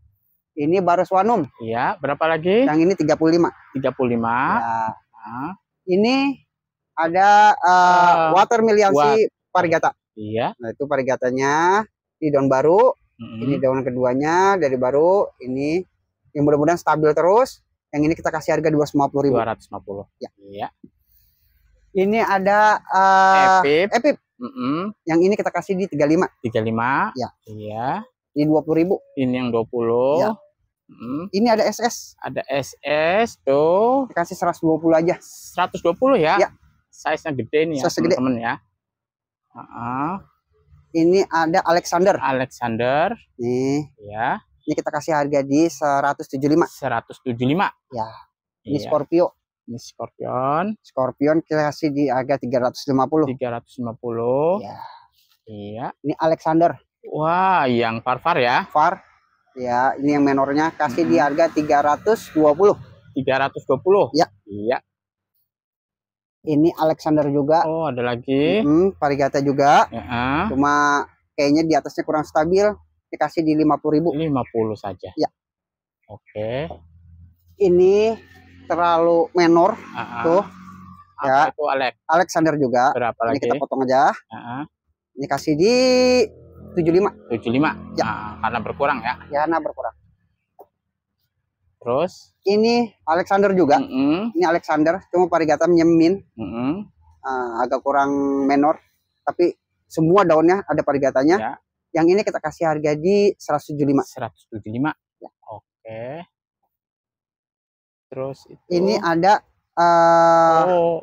Ini baru Baruswanum. Iya, berapa lagi? Yang ini 35. 35. Ya. Nah. Ini ada uh, uh, water miliansi wa parigata. Iya. Nah, itu parigatanya di daun baru. Mm -hmm. Ini daun keduanya dari baru, ini yang mudah-mudahan stabil terus. Yang ini kita kasih harga 250.000. 250. Ya. Iya. Ini ada uh, Epip. Epip. Mm -hmm. Yang ini kita kasih di 35. 35. Ya. Iya. Iya. Ini dua puluh ribu. Ini yang dua puluh. Ya. Hmm. Ini ada SS. Ada SS tuh. Kasih puluh aja. seratus dua puluh ya? Ya. Size-nya gede nih ya, teman-teman ya. Uh -uh. Ini ada Alexander. Alexander. Nih. Ya. Ini kita kasih harga di seratus tujuh 175. 175. Ya. Ini iya. Scorpio. Ini Scorpion. Scorpion kita kasih di harga tiga tiga ratus ratus lima puluh lima puluh Ya. Iya. Ini Alexander. Wah, yang far ya? Far. Ya, ini yang menornya kasih hmm. di harga tiga Tiga ratus ratus dua puluh. dua puluh, Ya. Iya. Ini Alexander juga. Oh, ada lagi. Hmm, Parigata juga. Ya. Cuma kayaknya di atasnya kurang stabil. Dikasih di lima puluh ribu. Lima puluh saja. Ya. Oke. Okay. Ini terlalu menor uh tuh. Apa ya. itu Alex? Alexander juga. Berapa ini lagi? kita potong aja. Uh -uh. Ini kasih di tujuh lima 75. lima Ya. Nah, karena berkurang ya. Ya, karena berkurang. Terus ini Alexander juga. Mm -hmm. Ini Alexander, cuma parigata nyemin. Mm -hmm. uh, agak kurang menor, tapi semua daunnya ada parigatanya Ya. Yang ini kita kasih harga di seratus seratus tujuh lima 175. lima Ya. Oke. Terus itu Ini ada uh, Oh,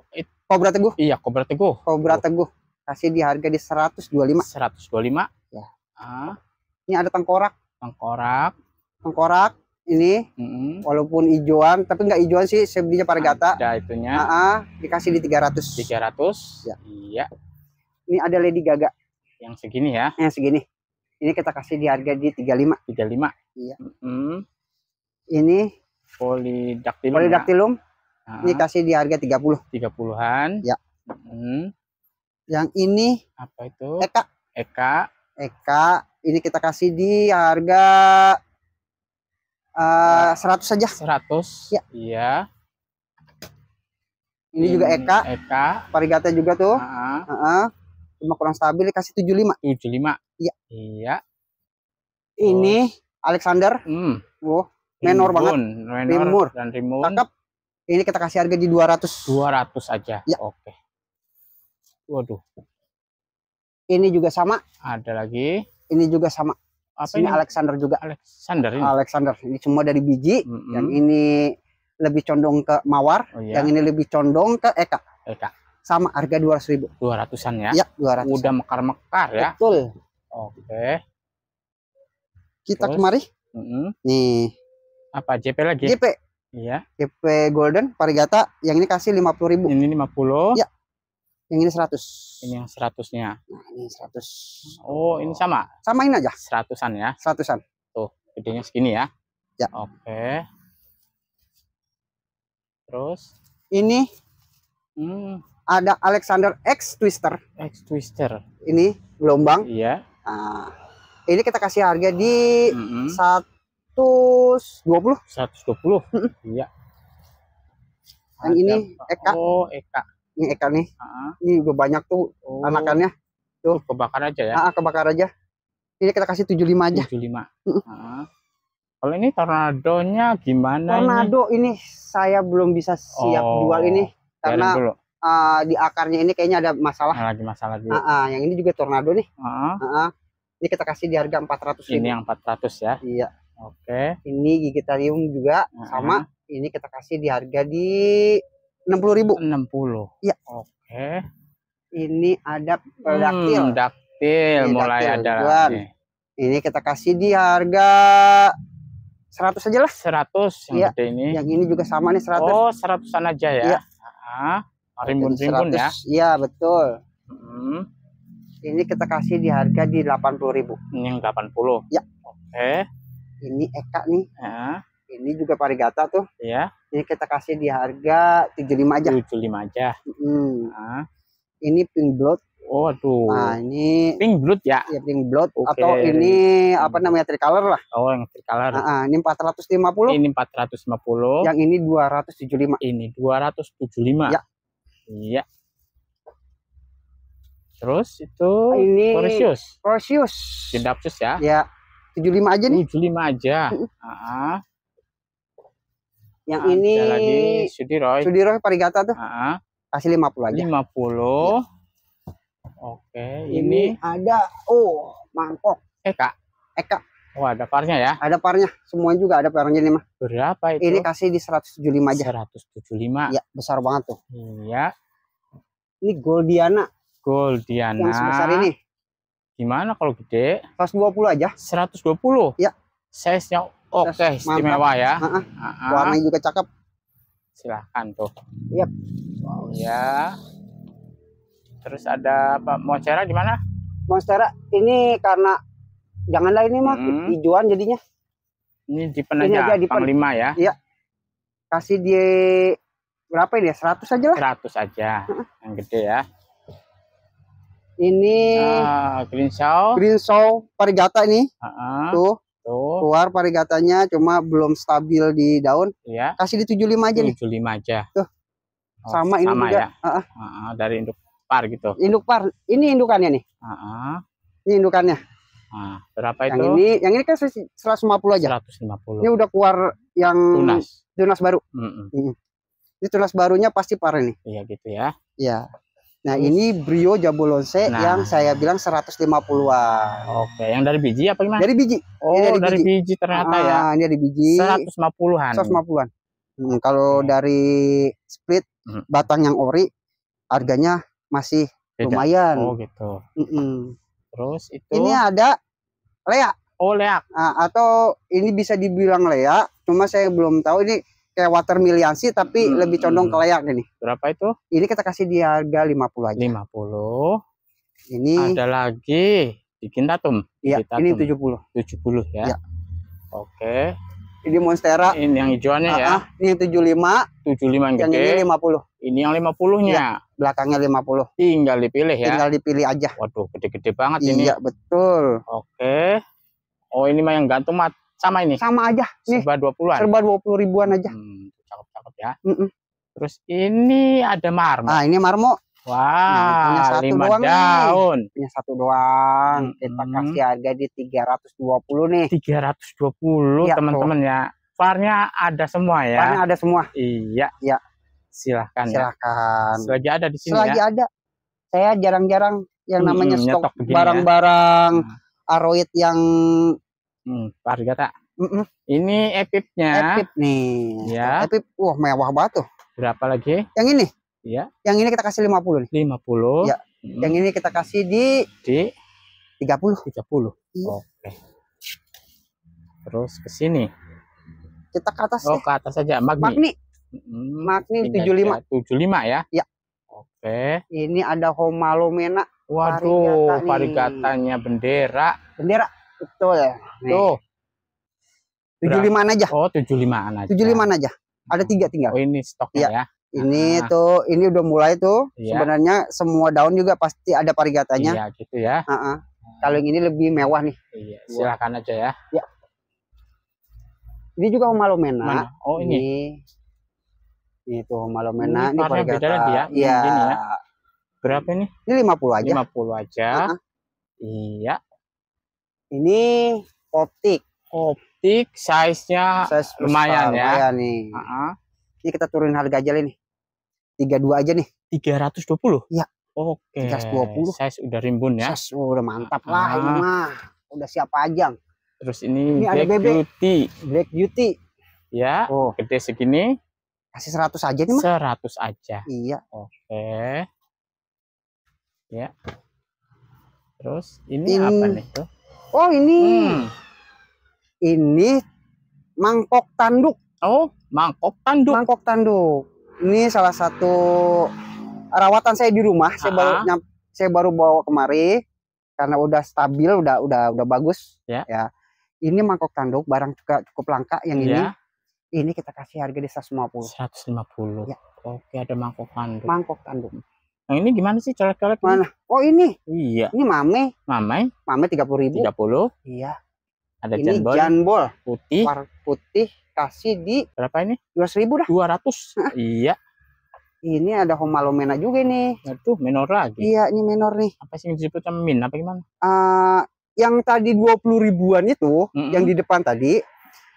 Kobra Teguh. Iya, Kobra Teguh. Kobra Teguh. Kasih di harga di seratus seratus dua lima 125. lima Ah. Ini ada tengkorak. Tengkorak. Tengkorak ini mm -hmm. walaupun hijauan tapi nggak hijauan sih sebelumnya paragata ada itunya ah, ah dikasih di 300 300 ya. iya ini ada Lady Gaga yang segini ya yang segini ini kita kasih di harga di 35 35 iya mm -hmm. ini polidaktilum polidaktilum ya? Ah. ini kasih di harga 30 30-an ya mm -hmm. yang ini apa itu Eka Eka Eka eh, ini kita kasih di harga uh, 100 saja 100 ya iya ini, ini juga hmm, Eka Eka eh, Parigata juga tuh uh -huh. Uh -huh. cuma kurang stabil kasih 75 75 iya iya ini Terus. Alexander hmm. wow menor banget menor rimur dan rimur Tangkap. ini kita kasih harga di 200 200 aja ya. oke Okay. waduh ini juga sama. Ada lagi. Ini juga sama. Apa ini, ini Alexander juga. Alexander ini. Alexander. Ini semua dari biji. Mm -hmm. Yang ini lebih condong ke mawar, oh, iya. yang ini lebih condong ke Eka. Eka. Sama harga ratus ribu. 200-an ya? ya 200. Udah mekar-mekar ya? Betul. Oke. Kita Terus. kemari. Mm -hmm. Nih. Apa JP lagi? JP. Iya. JP Golden Parigata yang ini kasih puluh ribu. Ini 50. ya yang ini seratus Ini yang 100 Nah, ini 100. Oh, ini sama. Samain aja. seratusan ya. seratusan Tuh, gedenya segini ya. Ya. Oke. Terus ini hmm. ada Alexander X Twister. X Twister. Ini gelombang. Iya. Nah, ini kita kasih harga di mm -hmm. 120. 120. dua puluh Iya. Yang ini Eka. Oh, Eka ini Eka nih. Uh-huh. Ini udah banyak tuh oh. anakannya. Tuh kebakar aja ya. Ah, kebakar aja. Ini kita kasih 75 aja. 75. lima. Uh -huh. Kalau ini tornadonya gimana Tornado ini? ini saya belum bisa siap oh, jual ini karena Uh, di akarnya ini kayaknya ada masalah. Nah, lagi masalah dulu. Uh, uh, yang ini juga tornado nih. Uh-huh. Uh, uh. Ini kita kasih di harga 400 ribu. Ini yang 400 ya. Iya. Oke. Okay. Ini gigitarium juga uh -huh. sama ini kita kasih di harga di enam puluh ribu enam puluh iya oke ini hmm, ada daktil hmm, daktil mulai ada ini kita kasih di harga seratus aja lah seratus yang ya. ini yang ini juga sama nih seratus oh 100an aja ya, ya. Ah, rimbun-rimbun ya iya betul hmm. ini kita kasih di harga di delapan puluh ribu ini yang puluh ya oke ini Eka nih ya. ini juga Parigata tuh ya jadi kita kasih di harga 75 aja. 75 aja. Hmm. Nah. Ini pink blood. Oh, aduh. Nah, ini pink blood ya. Ya pink blood okay. atau ini apa hmm. namanya tricolor lah. Oh, yang tricolor. Heeh, Nah, ah, ini 450. Ini 450. Yang ini 275. Ini 275. Ya. Iya. Terus itu ini Corsius. Corsius. Dendapsus ya. Ya. 75 aja nih. 75 aja. Heeh. Uh -huh. Yang nah, ini lagi Sudiroy. Sudiroy Parigata tuh. Heeh. Kasih 50 aja. 50. Ya. Oke, ini, ini ada oh, mangkok. Eka. Eka. Oh, ada parnya ya? Ada parnya. Semua juga ada parnya ini mah. Berapa itu? Ini kasih di 175 aja. 175. Iya, besar banget tuh. Iya. Ini Goldiana. Goldiana. Yang sebesar ini. Gimana kalau gede? 120 aja. 120? Ya. Size-nya Oke, okay, istimewa ya. Uh Uh Warnanya juga cakep. Silahkan tuh. Yep. Wow. Ya. Terus ada Pak Monstera gimana? Monstera ini karena janganlah ini mah hmm. hijauan jadinya. Ini di penanya aja dipen. Panglima ya. Iya. Kasih dia berapa ini? 100 ya? aja lah. 100 aja. Uh -huh. Yang gede ya. Ini uh, Green Show. Green Show Parigata ini. Uh -huh. Tuh gitu. Keluar parigatanya cuma belum stabil di daun. Iya. Kasih di 75 aja 75 nih. 75 aja. Tuh. Oh, sama, sama ini juga. Ya? Uh -uh. Uh, dari induk par gitu. Induk par. Ini indukannya nih. Uh -uh. Ini indukannya. Nah, berapa yang itu? Yang ini, yang ini kan 150 aja. 150. Ini udah keluar yang tunas, tunas baru. Mm -mm. Ini tunas barunya pasti par ini. Iya gitu ya. Iya. Nah, ini Brio Jabulonse nah. yang saya bilang 150-an. Oke, yang dari biji apa gimana? Dari biji. Oh, dari, dari biji. biji ternyata ah, ya. ini dari biji. 150-an. 150-an. Hmm, kalau dari split hmm. batang yang ori harganya masih Beda. lumayan. Oh, gitu. Mm -mm. Terus itu Ini ada Lea. Oh, Lea. Nah, atau ini bisa dibilang Lea, cuma saya belum tahu ini kayak water miliansi tapi hmm. lebih condong ke layak ini. Berapa itu? Ini kita kasih di harga 50 aja. 50. Ini ada lagi bikin datum. Iya, Ini ini 70. 70 ya. ya. Oke. Ini monstera. Ini yang hijauannya ya. Ah, ah. Ini yang 75. 75 yang gede. Yang ini 50. Ini yang 50-nya. Ya, belakangnya 50. Tinggal dipilih ya. Tinggal dipilih aja. Waduh, gede-gede banget iya, ini. Iya, betul. Oke. Oh, ini mah yang gantung mati sama ini. Sama aja. Nih. Serba dua puluh Serba dua puluh ribuan aja. Hmm, cakep cakep ya. Mm -mm. Terus ini ada marmo. ah ini marmo. Wah, nah, punya satu lima doang daun. Nih. Punya satu doang. Hmm. Kita kasih harga di tiga ratus dua puluh nih. tiga ratus dua puluh iya, teman-teman ya. Varnya ada semua ya. Varnya ada semua. Iya. Iya. Silahkan. Ya. Silahkan. Ya. Selagi ada di sini Selagi ya. ada. Saya jarang-jarang yang namanya hmm, stok ya. barang-barang ya. aroid yang Hmm, Pak Harga Mm -mm. Ini Epipnya. Epip nih. Ya. Epip, wah mewah banget tuh. Berapa lagi? Yang ini? Iya. Yang ini kita kasih 50 nih. 50. Ya. Hmm. Yang ini kita kasih di di 30. 30. Hmm. Oke. Terus ke sini. Kita ke atas. Oh, ya. ke atas saja. Magni. Magni. Hmm, Magni 75. 75 ya? Iya. Oke. Ini ada Homalomena. Waduh, parigatanya bendera. Bendera. Betul. ya Tuh. 75-an aja. Oh, 75-an aja. 75-an aja. Ada tiga tinggal. Oh, ini stoknya ya. ya. Ini ah. tuh, ini udah mulai tuh. Ya. Sebenarnya semua daun juga pasti ada parigatanya. Iya, gitu ya. Uh -uh. Kalau yang ini lebih mewah nih. Iya, silakan aja ya. Ya. Ini juga malomena Mana? Oh, ini. ini. Ini tuh Homalomena, ini, ini parigata. Beda ya. Iya. Ya. Berapa ini? lima puluh aja. lima puluh aja. Uh -huh. Iya. Ini optik. Optik size-nya size lumayan ya. Lumayan nih. Uh -huh. Ini kita turunin harga aja nih. 32 aja nih. 320? Iya. Oke. Okay. 320. Size udah rimbun ya. Size oh, udah mantap uh -huh. lah ini mah. Udah siap pajang. Terus ini, ini black ada beauty. Black beauty. Ya, oh. gede segini. Kasih 100 aja nih mah. 100 aja. Iya. Oke. Okay. Ya. Terus ini ini... apa nih tuh? Oh ini, hmm. ini mangkok tanduk. Oh, mangkok tanduk. Mangkok tanduk. Ini salah satu rawatan saya di rumah. Saya baru saya baru bawa kemari karena udah stabil, udah udah udah bagus. Ya. ya. Ini mangkok tanduk, barang juga cukup langka yang ini. ya. Ini kita kasih harga di 150. 150. Ya. Oke, ada mangkok tanduk. Mangkok tanduk. Yang nah, ini gimana sih colek-colek? Mana? Ini? Oh ini. Iya. Ini mame. Mame. Mame tiga puluh ribu. Tiga puluh. Iya. Ada ini janbol. janbol. Putih. War putih. Kasih di. Berapa ini? Dua ribu dah. Dua ratus. (laughs) Iya. Ini ada homalomena juga nih. Nah, itu menor lagi. Iya, ini menor nih. Apa sih disebut min? Apa gimana? Uh, yang tadi dua puluh ribuan itu, mm -hmm. yang di depan tadi,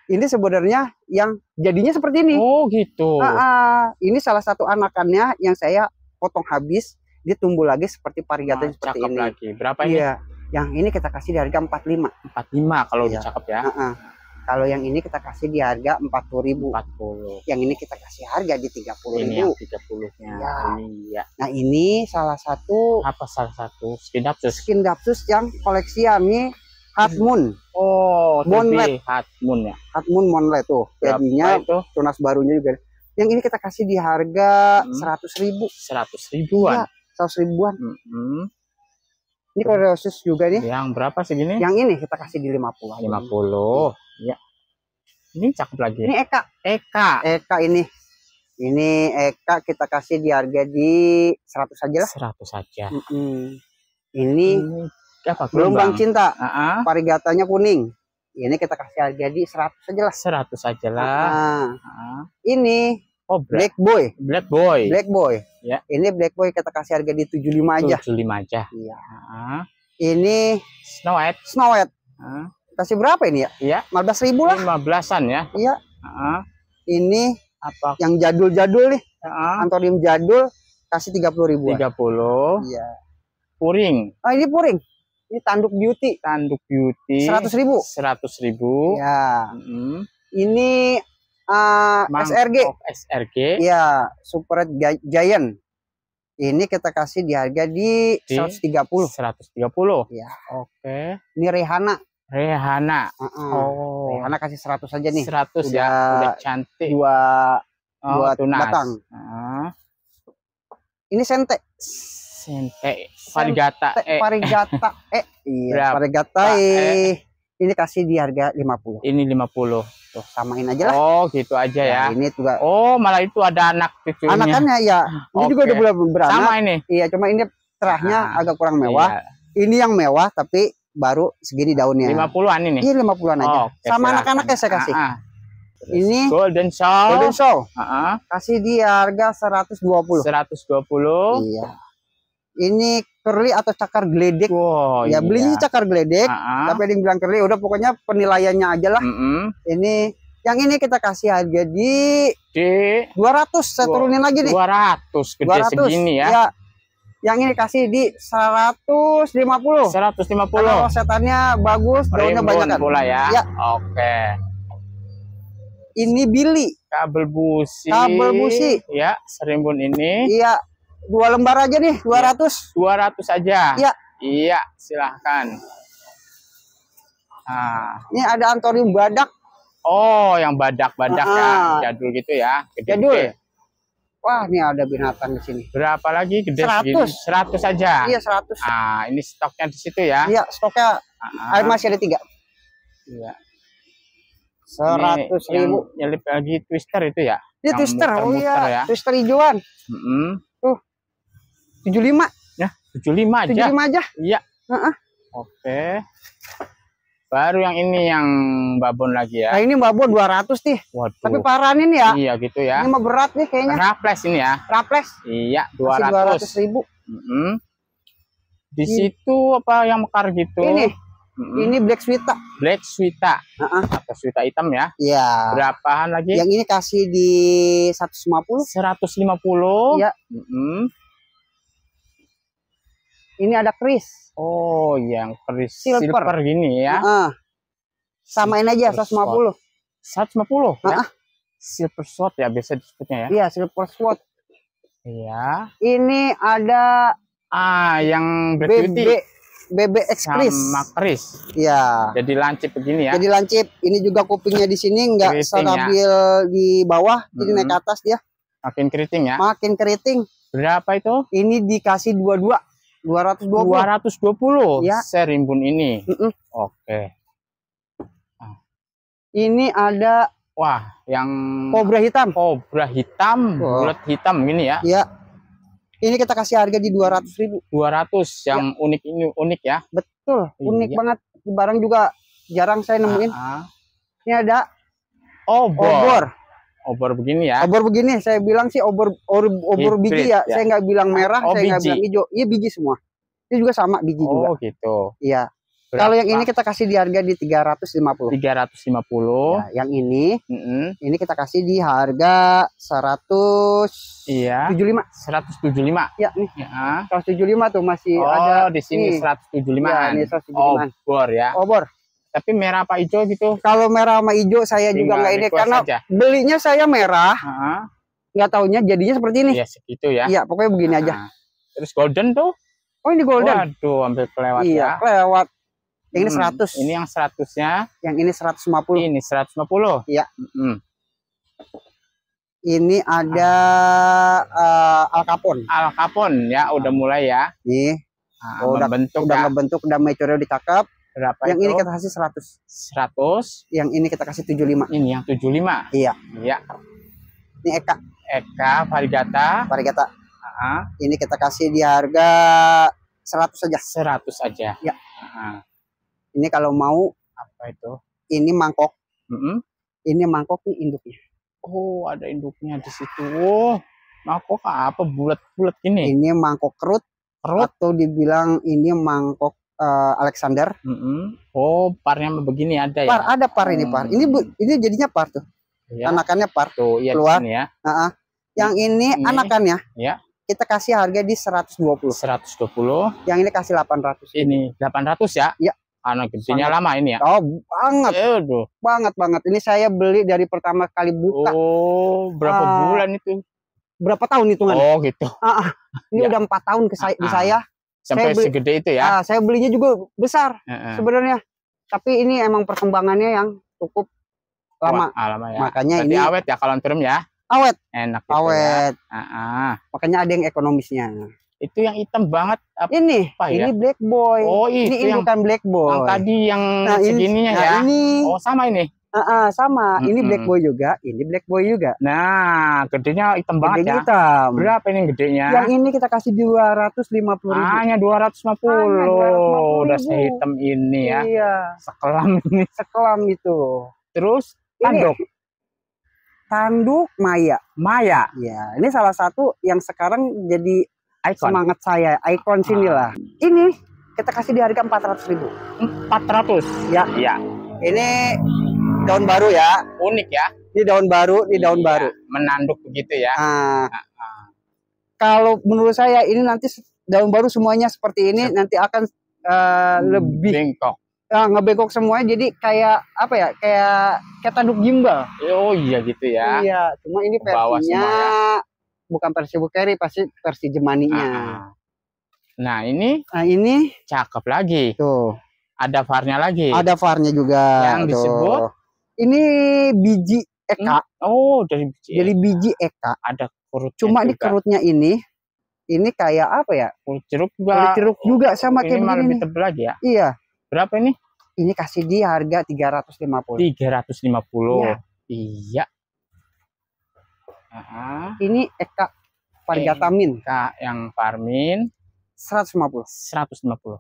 ini sebenarnya yang jadinya seperti ini. Oh gitu. Uh, uh, ini salah satu anakannya yang saya potong habis, dia tumbuh lagi seperti varietas nah, seperti ini. lagi. Berapa ini? Iya. Yang ini kita kasih di harga 45. 45 kalau iya. udah cakep ya. Uh -uh. Kalau yang ini kita kasih di harga puluh ribu. 40. Yang ini kita kasih harga di 30 ini ribu. Tiga 30 nya. Ya. Iya. Nah ini salah satu. Apa salah satu? skin dapsus? Skin dapsus yang koleksi koleksian Hat Moon. Oh, Moonlight Hat Moon ya. Moon Moonlight tuh. Jadinya tunas barunya juga yang ini kita kasih di harga hmm. seratus hmm. ribu seratus ribuan iya, seratus ya, ribuan hmm. ini koreosis juga nih yang berapa sih ini yang ini kita kasih di lima puluh lima puluh ya ini cakep lagi ini Eka Eka Eka ini ini Eka kita kasih di harga di seratus aja lah seratus saja -hmm. ini hmm. apa belum bang cinta uh -huh. parigatanya kuning ini kita kasih harga di seratus aja lah seratus aja lah ini Oh, Black, Black Boy. Black Boy. Black Boy. Ya. Ini Black Boy kita kasih harga di 75 aja. 75 aja. Iya. Uh. Ini Snow White. Snow White. Uh. Kasih berapa ini ya? Iya. 15 ribu lah. 15-an ya. Iya. Uh. Ini apa? Yang jadul-jadul nih. Uh. Antorium jadul kasih 30 ribu. 30. Iya. Puring. Oh, ini puring. Ini tanduk beauty. Tanduk beauty. 100 ribu. 100 ribu. Iya. Mm -hmm. Ini uh, ah, SRG. SRG. Iya, Super Giant. Ini kita kasih di harga di, di 130. 130. Ya. Oke. Okay. Ini Rehana. Rehana. Uh -uh. Oh. Rehana kasih 100 aja nih. 100 ya, udah, ya. Udah cantik. Dua oh, dua tunas. batang. Uh. Ini sente. Sente. Parigata. Sente. Parigata. eh. Iya, parigata. Eh. Iya, ini kasih di harga 50. Ini 50. Tuh, samain aja lah. Oh, gitu aja ya. Nah, ini juga. Oh, malah itu ada anak cucunya. Anakannya ya. Ini okay. juga udah boleh beranak. Sama ini. Iya, cuma ini terahnya nah, agak kurang mewah. Iya. Ini yang mewah tapi baru segini daunnya. 50-an ini. Iya, 50-an aja. Oh, okay, Sama anak-anaknya saya kasih. Uh ah, -huh. Ah. Ini Golden Show. Golden Show. Uh ah, -huh. Kasih di harga 120. 120. Iya. Ini kerli atau cakar geledek. Wow, ya iya. belinya cakar geledek, tapi ada yang bilang kerli. Udah pokoknya penilaiannya aja lah. Mm -hmm. Ini yang ini kita kasih harga di dua ratus, saya turunin lagi nih. dua ratus. Dua ratus ya. ya. Yang ini kasih di seratus lima puluh. 150. 150. Kalau setannya bagus, daunnya banyak kan. pula ya. ya. Oke. Ini Billy. Kabel busi. Kabel busi. Ya, serimbun ini. Iya, Dua lembar aja nih, 200. Iya. 200 aja. Iya. Iya, silahkan. Nah. Ini ada antorium badak. Oh, yang badak-badak -huh. ya. Ah. Jadul gitu ya. Gede -gede. Jadul. Wah, ini ada binatang di sini. Berapa lagi gede 100. Segini? aja. Iya, seratus Ah, ini stoknya di situ ya. Iya, stoknya ah. air masih ada tiga. Iya. Seratus ribu. Yang, yang lagi twister itu ya? Iya, twister. Oh iya, ya. twister hijauan. Mm -hmm. Tuh, tujuh lima Ya, tujuh 75 aja. lima aja. Iya. Uh -uh. Oke. Baru yang ini yang babon lagi ya. Nah, ini babon 200 nih. Waduh. Tapi ini ya. Iya gitu ya. Ini mah berat nih kayaknya. Raples ini ya. Raples. Iya, dua ratus ribu. Mm -hmm. Di ini. situ apa yang mekar gitu? Ini. Mm -hmm. Ini Black Swita. Black Swita. Uh -uh. Atau Swita hitam ya? Iya. Berapaan lagi? Yang ini kasih di 150. 150. Iya. Mm -hmm. Ini ada keris. Oh, yang keris silver, silver gini ya. Uh, ini aja 150. 150 uh -uh. ya. Silver sword ya biasa disebutnya ya. Iya, silver sword. Iya. Ini ada ah yang Black BB BBX Chris. Sama Iya. Jadi lancip begini ya. Jadi lancip. Ini juga kupingnya di sini enggak ya. stabil ya. di bawah, hmm. jadi naik ke atas dia. Makin keriting ya. Makin keriting. Berapa itu? Ini dikasih dua-dua. 220. 220 ya. seri rimbun ini. Mm -mm. Oke. Nah. Ini ada wah yang kobra hitam. Kobra hitam, oh. bulat hitam ini ya. Iya. Ini kita kasih harga di 200 ribu 200 yang ya. unik ini unik ya. Betul, iya. unik banget. Barang juga jarang saya nemuin. Uh ah, -huh. Ah. Ini ada obor. obor obor begini ya obor begini saya bilang sih obor obor, obor Hibrid, biji ya, ya. saya nggak bilang merah oh, saya nggak bilang hijau iya biji semua itu juga sama biji oh, juga oh gitu iya kalau yang ini kita kasih di harga di 350 350 ya, yang ini mm -hmm. ini kita kasih di harga 100 iya 75 175 ya nih ya. 175 ah. tuh masih oh, ada di sini seratus 175 ya, ini 175 obor ya obor tapi merah apa hijau gitu kalau merah sama hijau saya juga nggak ini karena aja. belinya saya merah nggak uh -huh. taunya jadinya seperti ini yes, iya, itu ya iya pokoknya begini uh -huh. aja terus golden tuh oh ini golden waduh hampir kelewat iya ya. kelewat yang ini hmm. ini yang seratusnya yang ini seratus lima puluh ini seratus lima puluh iya hmm. ini ada uh, ah. eh, alkapon alkapon ya udah ah. mulai ya nih ah, Oh, udah bentuk udah ya. ngebentuk udah udah ditangkap Berapa yang itu? ini kita kasih 100. 100. Yang ini kita kasih 75. Ini yang 75. Iya. Iya. Ini Eka. Eka Varigata. Varigata. uh Ini kita kasih di harga 100 saja 100 aja. iya Ini kalau mau apa itu? Ini mangkok. Mm-hmm. Ini mangkok ini induknya. Oh, ada induknya di situ. Oh, mangkok apa bulat-bulat ini? Ini mangkok kerut. Kerut atau dibilang ini mangkok uh, Alexander. Mm -hmm. Oh, parnya begini ada ya? Par ada par ini par. Ini hmm. bu, ini jadinya par tuh. Ya. Anakannya par. Tuh, iya keluar. Ya. Uh -uh. Yang ini, ini anakannya. Ya. Iya. Kita kasih harga di 120. 120. Yang ini kasih 800. Ini 800 ya? Ya. Anak gedenya lama ini ya? Oh, banget. Aduh. Banget banget. Ini saya beli dari pertama kali buka. Oh, berapa uh, bulan itu? Berapa tahun hitungannya? Oh, gitu. Uh -uh. Ini ya. udah empat tahun ke ah, ah. saya, uh -uh. di saya sampai saya beli, segede itu ya. Uh, saya belinya juga besar uh -uh. sebenarnya. Tapi ini emang perkembangannya yang cukup lama. Oh, lama ya. Makanya Berarti ini awet ya kalau antrum ya. Awet. Enak gitu ya. Awet. Ya. Uh -uh. Makanya ada yang ekonomisnya. Itu yang hitam banget apa Ini, apa ya? ini black boy. Oh, ini, ini yang, bukan black boy. Yang tadi yang nah, segininya ini, nah, ya. ini. Oh, sama ini. Uh, uh, sama. Mm -hmm. Ini black boy juga, ini black boy juga. Nah, gedenya hitam banget gedenya ya. hitam. Berapa ini gedenya? Yang ini kita kasih 250 ribu. Hanya 250. Hanya 250 Udah sehitam ini ya. Iya. Sekelam ini. Sekelam itu. Terus tanduk. Ini, tanduk Maya. Maya. Ya, ini salah satu yang sekarang jadi Icon. semangat saya, ikon sinilah. Ah. Ini kita kasih di harga 400 ribu. 400? Ya. Iya. Ini daun baru ya. Unik ya. Ini daun baru, ini iya, daun baru. Menanduk begitu ya. Nah, nah, Kalau menurut saya ini nanti daun baru semuanya seperti ini nanti akan uh, lebih bengkok. nah, ngebengkok semuanya jadi kayak apa ya? Kayak kayak tanduk gimbal. Oh iya gitu ya. Iya, cuma ini versinya ya? bukan versi Bukeri, pasti versi Jemaninya. Ah, ah. Nah, ini Nah, ini cakep lagi. Tuh. Ada farnya lagi. Ada farnya juga. Yang tuh. disebut ini biji hmm? eka. Hmm. Oh, dari biji. Jadi eka. biji eka. Ada kerut. Cuma juga. di kerutnya ini ini kayak apa ya? Kulit jeruk juga. Kulit jeruk oh, juga oh, sama kayak begini. lebih tebal lagi ya? Iya. Berapa ini? Ini kasih di harga tiga Tiga ratus lima puluh. ratus lima puluh. Iya. Aha. Ini eka Pargatamin. Eka yang Parmin lima puluh.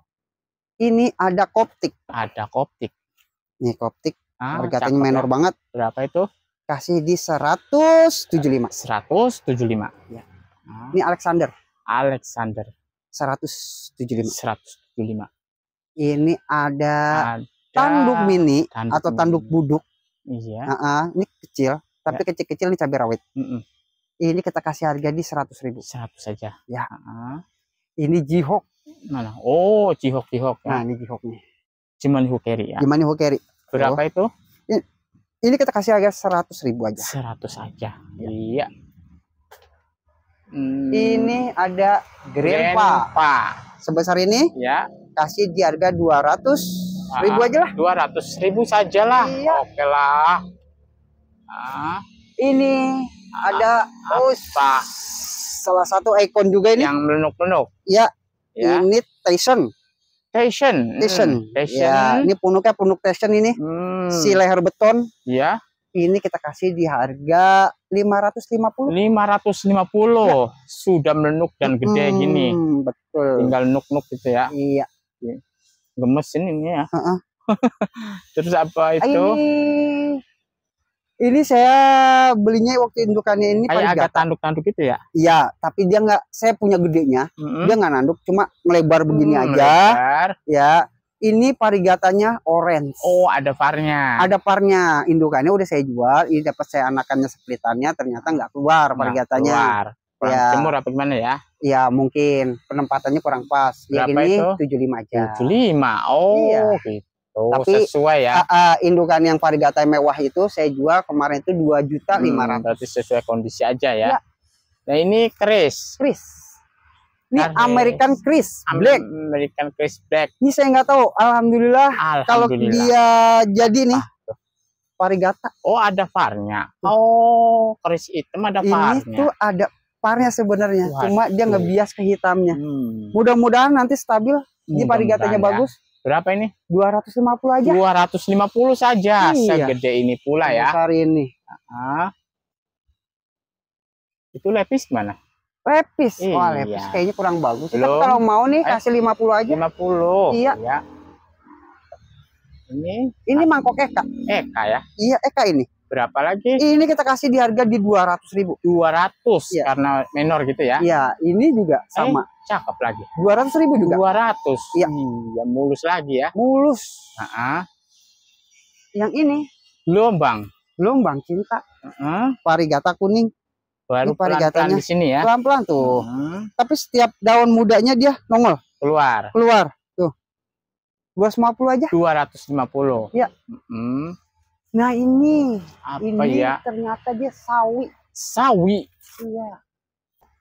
Ini ada koptik. Ada koptik. Ini koptik Ah, Harga minor ya. banget. Berapa itu? Kasih di 175. 175. Ya. Ah. Ini Alexander. Alexander. 175. 175. Ini ada, ada tanduk mini tanduk atau tanduk buduk. Iya. Uh -uh. Ini kecil, tapi ya. kecil-kecil ya. ini cabai rawit. Mm -mm. Ini kita kasih harga di 100 ribu. 100 saja. Ya. Uh -huh. Ini jihok. Mana? Oh, jihok jihok. Ya. Nah, ini jihoknya. nih. Hukeri ya. Cuman Hukeri. Berapa oh. itu? Ini kita kasih harga seratus ribu aja. Seratus aja. Ya. Iya. Hmm. Ini ada grandpa. grandpa. Sebesar ini? Ya. Kasih di harga dua ratus ribu ah, aja lah. Dua ratus ribu saja lah. Iya. Oke lah. Ah. Ini ah. ada oh, apa? salah satu ikon juga ini. Yang menuk-menuk. Iya. ya. Ini Tyson. Station. Station. Hmm, ya, ini punuknya punuk station ini. Hmm. Si leher beton. ya, Ini kita kasih di harga 550. 550. Ya. Sudah menuk dan gede hmm, gini. Betul. Tinggal nuk-nuk gitu ya. Iya. Gemesin ini ya. Uh -uh. (laughs) Terus apa itu? Ayy. Ini saya belinya waktu indukannya ini Kayak agak tanduk-tanduk gitu ya? Iya, tapi dia nggak, saya punya gedenya, mm -hmm. dia nggak nanduk, cuma melebar begini hmm, aja. Melebar. Ya, ini parigatanya orange. Oh, ada parnya. Ada parnya. Indukannya udah saya jual, ini dapat saya anakannya sepelitannya ternyata nggak keluar parigatanya. keluar. Kurang ya. timur apa gimana ya? Ya mungkin penempatannya kurang pas. Berapa ya ini itu? 75 aja. 75. Oh, iya. gitu. Oh, Tapi sesuai ya. Uh, indukan yang varigata mewah itu saya jual kemarin itu dua juta hmm, lima ratus. Berarti sesuai kondisi aja ya. ya. Nah ini Chris. Chris. Ini nah, Chris. American Chris Black. American Chris Black. Ini saya nggak tahu. Alhamdulillah, Alhamdulillah. kalau dia jadi nih. Ah, varigata. Oh ada varnya. Oh Chris itu ada varnya. Ini tuh ada parnya sebenarnya, cuma dia ngebias ke hitamnya. Hmm. Mudah-mudahan nanti stabil, Mudah varigatanya bagus. ya. bagus, Berapa ini? 250 aja. 250 saja. Iya. Segede ini pula ya. Besar ini. uh Itu lepis mana? Lepis. Iya. Wah, lepis kayaknya kurang bagus. Belum. Tapi kalau mau nih kasih lima 50 aja. 50. Iya. iya. Ini ini mangkok Eka. Eka ya? Iya, Eka ini berapa lagi? Ini kita kasih di harga di 200 ribu. 200 ya. karena menor gitu ya? Iya, ini juga eh, sama. Eh, cakep lagi. 200 ribu juga? 200. Iya. Iya, mulus lagi ya. Mulus. Uh -huh. Yang ini? Lombang. Lombang cinta. Uh -huh. Parigata kuning. Baru pelan-pelan di sini ya. Pelan-pelan tuh. Uh -huh. Tapi setiap daun mudanya dia nongol. Keluar. Keluar. Tuh. 250 aja. 250. Iya. Mm -hmm. Nah ini, Apa ini ya? ternyata dia sawi. Sawi? Iya.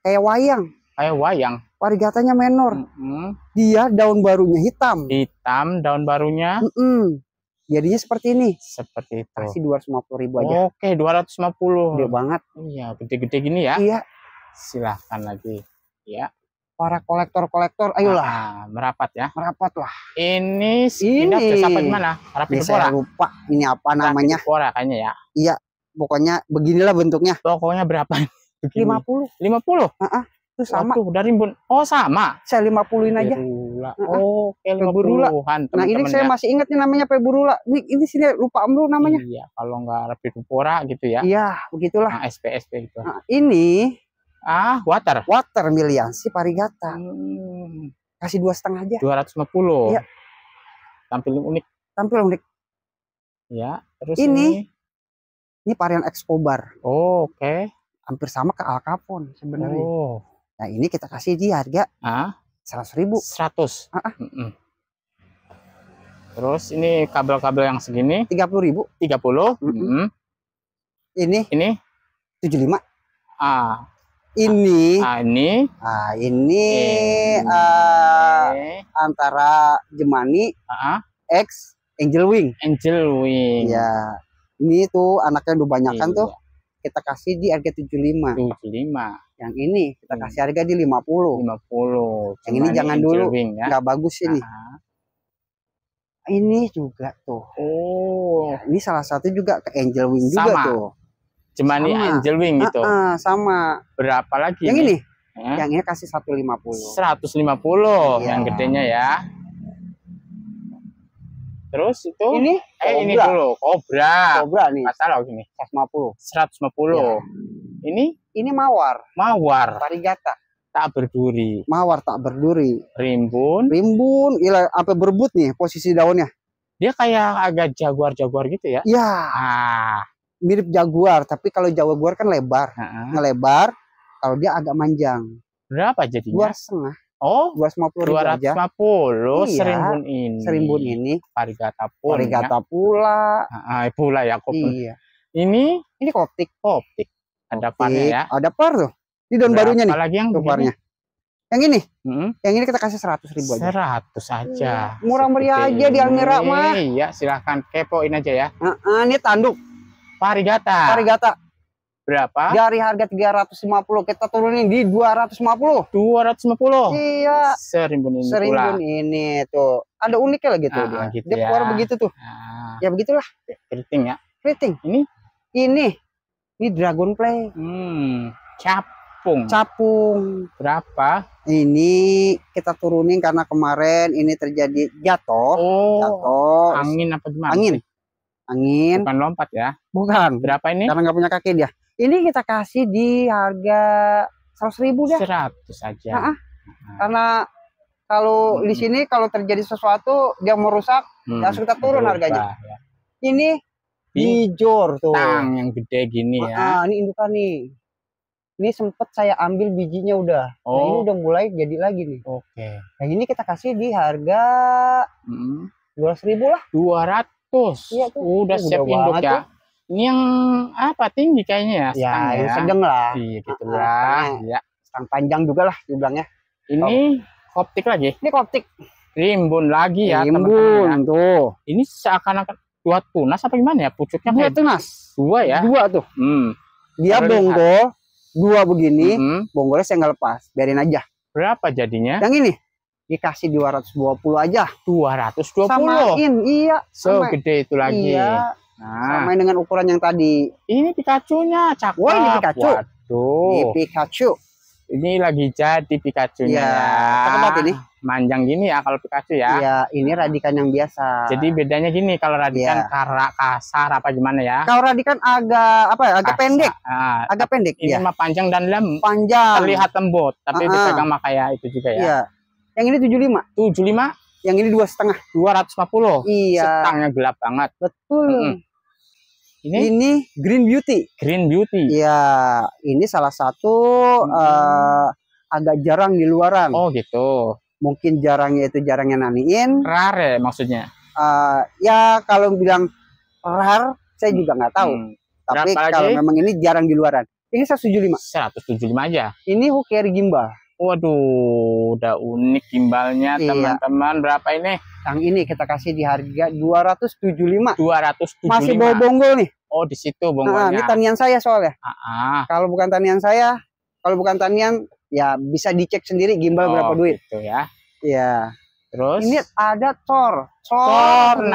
Kayak wayang. Kayak wayang. Warigatanya menor. Mm -hmm. Dia daun barunya hitam. Hitam daun barunya. Mm -mm. Jadinya seperti ini. Seperti itu. Kasih 250 ribu aja. Oke, 250. Gede banget. Iya, gede-gede gini ya. Iya. Silahkan lagi. Iya para kolektor-kolektor ayolah nah, merapat ya merapat lah ini ini apa gimana Rapi ini saya lupa ini apa namanya Rapidopora kayaknya ya iya pokoknya beginilah bentuknya pokoknya berapa lima puluh lima puluh itu sama Waktu dari bun oh sama saya lima puluhin aja Perula. oh uh -huh. temen -temen nah ini saya ya. masih ingatnya namanya peburula ini, ini sini lupa ambil namanya iya kalau nggak Rapidopora gitu ya iya begitulah nah, SPSP gitu nah, ini Ah, water. Water miliansi parigata. Hmm. Kasih dua setengah aja. Dua ratus lima puluh. Iya. Tampil unik. Tampil unik. Ya. Terus ini ini, ini varian Excobar. Oh, oke. Okay. Hampir sama ke Al sebenarnya. Oh. Nah ini kita kasih dia harga ah? seratus ah? ribu. Seratus. Uh -uh. mm -mm. Terus ini kabel-kabel yang segini. Tiga puluh ribu. Tiga puluh. Mm -hmm. Ini. Ini. Tujuh lima. Ah, ini ah, ini ah, ini, ini. Uh, antara Jemani uh -huh. X Angel Wing Angel Wing ya ini tuh anaknya udah banyak kan tuh iya. kita kasih di harga 75 75 yang ini kita hmm. kasih harga di 50 50 Cuman yang ini jangan dulu wing, ya? nggak bagus ini uh -huh. ini juga tuh oh ini salah satu juga ke Angel Wing Sama. juga tuh Jemani sama. Angel Wing gitu. Uh, uh, sama. Berapa lagi? Yang ini. Ya. Yang ini kasih 150. 150 iya. yang gedenya ya. Terus itu ini eh kobra. ini dulu kobra. Kobra nih. Masalah gini. 150. 150. Ya. Ini ini mawar. Mawar. Parigata. Tak berduri. Mawar tak berduri. Rimbun. Rimbun. Ila apa berebut nih posisi daunnya? Dia kayak agak jaguar-jaguar gitu ya. Iya. Ah mirip jaguar, tapi kalau jaguar kan lebar, uh-huh. ngelebar. Kalau dia agak manjang. Berapa jadinya? Dua setengah. Oh, dua ratus lima puluh dua ratus lima puluh iya, serimbun ini. Serimbun ini. Parigata pula. Parigata pula. Ah, pula ya kopi. Iya. Ini ini koptik. Koptik. Ada apa ya. Ada par tuh. Ini daun Berapa barunya nih. lagi yang Yang ini, hmm? yang ini kita kasih seratus ribu aja. Seratus aja. Murah meriah aja di Almira mah. Iya, silahkan kepoin aja ya. Uh -uh, ini tanduk. Parigata. Parigata. Berapa? Dari harga 350 kita turunin di 250. 250. Iya. Serimbun ini. Serimbun ini tuh. Ada uniknya lah gitu dia. Gitu dia ya. keluar begitu tuh. Ah. Ya begitulah. Keriting ya. Keriting. Ini ini ini dragon play. Hmm. Capung. Capung. Berapa? Ini kita turunin karena kemarin ini terjadi jatuh. Oh. Jatuh. Angin apa gimana? Angin angin bukan lompat ya bukan berapa ini karena nggak punya kaki dia ini kita kasih di harga seratus ribu deh seratus saja. nah, karena kalau hmm. di sini kalau terjadi sesuatu dia merusak hmm. langsung kita turun Berubah, harganya ya. ini bijor tuh tang yang gede gini ya ah, ini indukan nih ini sempet saya ambil bijinya udah oh. nah, ini oh. udah mulai jadi lagi nih oke okay. nah ini kita kasih di harga hmm. dua hmm. ratus ribu lah dua ratus tuh. Iya tuh. Udah, udah siap induk ya. Tuh. Ini yang apa tinggi kayaknya ya? Ya, yang ya. sedang lah. Iya, ah, gitu lah. Ya. Stang panjang juga lah dibilangnya. Ini oh. koptik lagi. Ini koptik. Rimbun lagi ya, Rimbun ya. tuh. Ini seakan-akan dua tunas apa gimana ya? Pucuknya dua tunas. Dua ya? Dua tuh. Hmm. Dia bonggol dua begini, -hmm. bonggolnya saya nggak lepas, biarin aja. Berapa jadinya? Yang ini? dikasih 220 aja. 220. Samain, iya. Segede gede itu lagi. Iya. Nah, samain dengan ukuran yang tadi. Ini Pikachu-nya, cakep. Wah, ini Pikachu. Waduh. Ini Pikachu. Ini lagi jadi Pikachu-nya. Iya. Cakep ini. Manjang gini ya kalau Pikachu ya. Iya, ini radikan yang biasa. Jadi bedanya gini kalau radikan iya. kara kasar apa gimana ya? Kalau radikan agak apa ya? Agak kasar. pendek. Nah, agak pendek. Ini iya. mah panjang dan lem. Panjang. Terlihat lembut, tapi uh -uh. bisa kayak itu juga ya. Iya yang ini 75. 75? Yang ini dua setengah. 240. Iya. Setangnya gelap banget. Betul. Mm -hmm. Ini? ini Green Beauty. Green Beauty. Iya, ini salah satu hmm. uh, agak jarang di luaran. Oh gitu. Mungkin jarangnya itu jarangnya naniin. Rare ya maksudnya. Uh, ya kalau bilang rar, saya juga nggak tahu. Hmm. Tapi kalau memang ini jarang di luaran. Ini 175. 175 aja. Ini Hukeri Gimbal. Waduh, udah unik gimbalnya iya. teman-teman. Iya. Berapa ini? Yang ini kita kasih di harga 275. 275. Masih bawa bonggol nih. Oh, di situ ah, bonggolnya. Nah, ini tanian saya soalnya. Ah, ah. Kalau bukan tanian saya, kalau bukan tanian ya bisa dicek sendiri gimbal oh, berapa duit. Gitu ya. Iya. Terus ini ada Thor. tornado,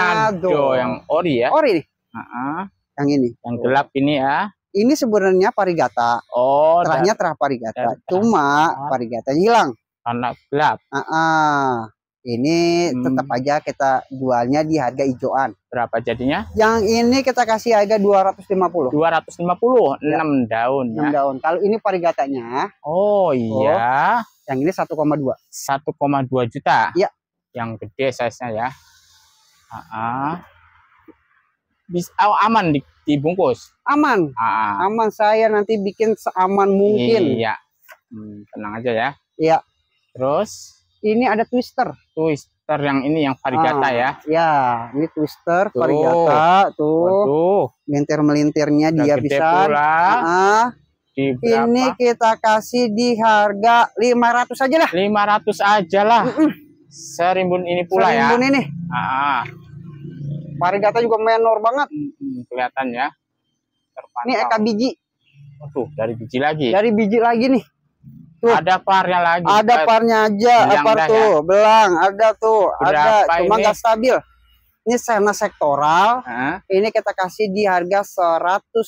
tornado yang ori ya. Ori nih. Ah, ah. Yang ini. Yang gelap ini ya ini sebenarnya parigata. Oh, terahnya terah parigata. Cuma parigata hilang. Anak gelap. Uh -uh. Ini hmm. tetap aja kita jualnya di harga ijoan. Berapa jadinya? Yang ini kita kasih harga 250. 250 ya. 6 daun ya. 6 daun. Kalau ini parigatanya. Oh, oh. iya. Oh, yang ini 1,2. 1,2 juta. Iya. Yang gede size-nya ya. Uh -uh. Bisa oh, aman di dibungkus aman ah, ah. aman saya nanti bikin seaman mungkin iya hmm, tenang aja ya iya terus ini ada twister twister yang ini yang varigata ah, ya ya ini twister tuh. varigata tuh Waduh. melintir melintirnya Udah dia bisa Ah. Di ini kita kasih di harga 500 aja lah 500 aja lah mm -mm. serimbun ini pula serimbun ya serimbun ini ah. varigata ah. juga menor banget kelihatan ya. Terpantau. Ini eka biji. Tuh, dari biji lagi. Dari biji lagi nih. Tuh. Ada parnya lagi. Ada eh, parnya aja, Apa par tuh, ya? belang, ada tuh, Berapa ada, cuma nggak stabil. Ini sena sektoral. Hah? Ini kita kasih di harga 150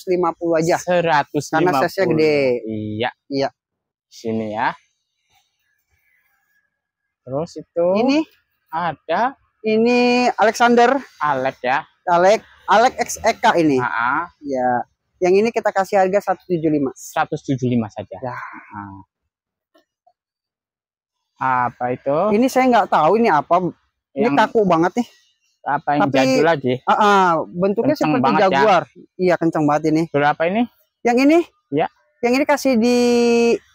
aja. 150. Karena sesnya gede. Iya. Iya. Sini ya. Terus itu ini ada ini Alexander. Alex ya. Alex Alex X Eka ini. Uh -huh. Ya. Yang ini kita kasih harga 175. 175 saja. Ya. Uh. Apa itu? Ini saya nggak tahu ini apa. Yang... Ini kaku banget nih. Apa yang Tapi, jadul lagi? Uh, uh, bentuknya kenceng seperti ya. jaguar. Ya. Iya, kencang banget ini. Berapa ini? Yang ini? Ya. Yang ini kasih di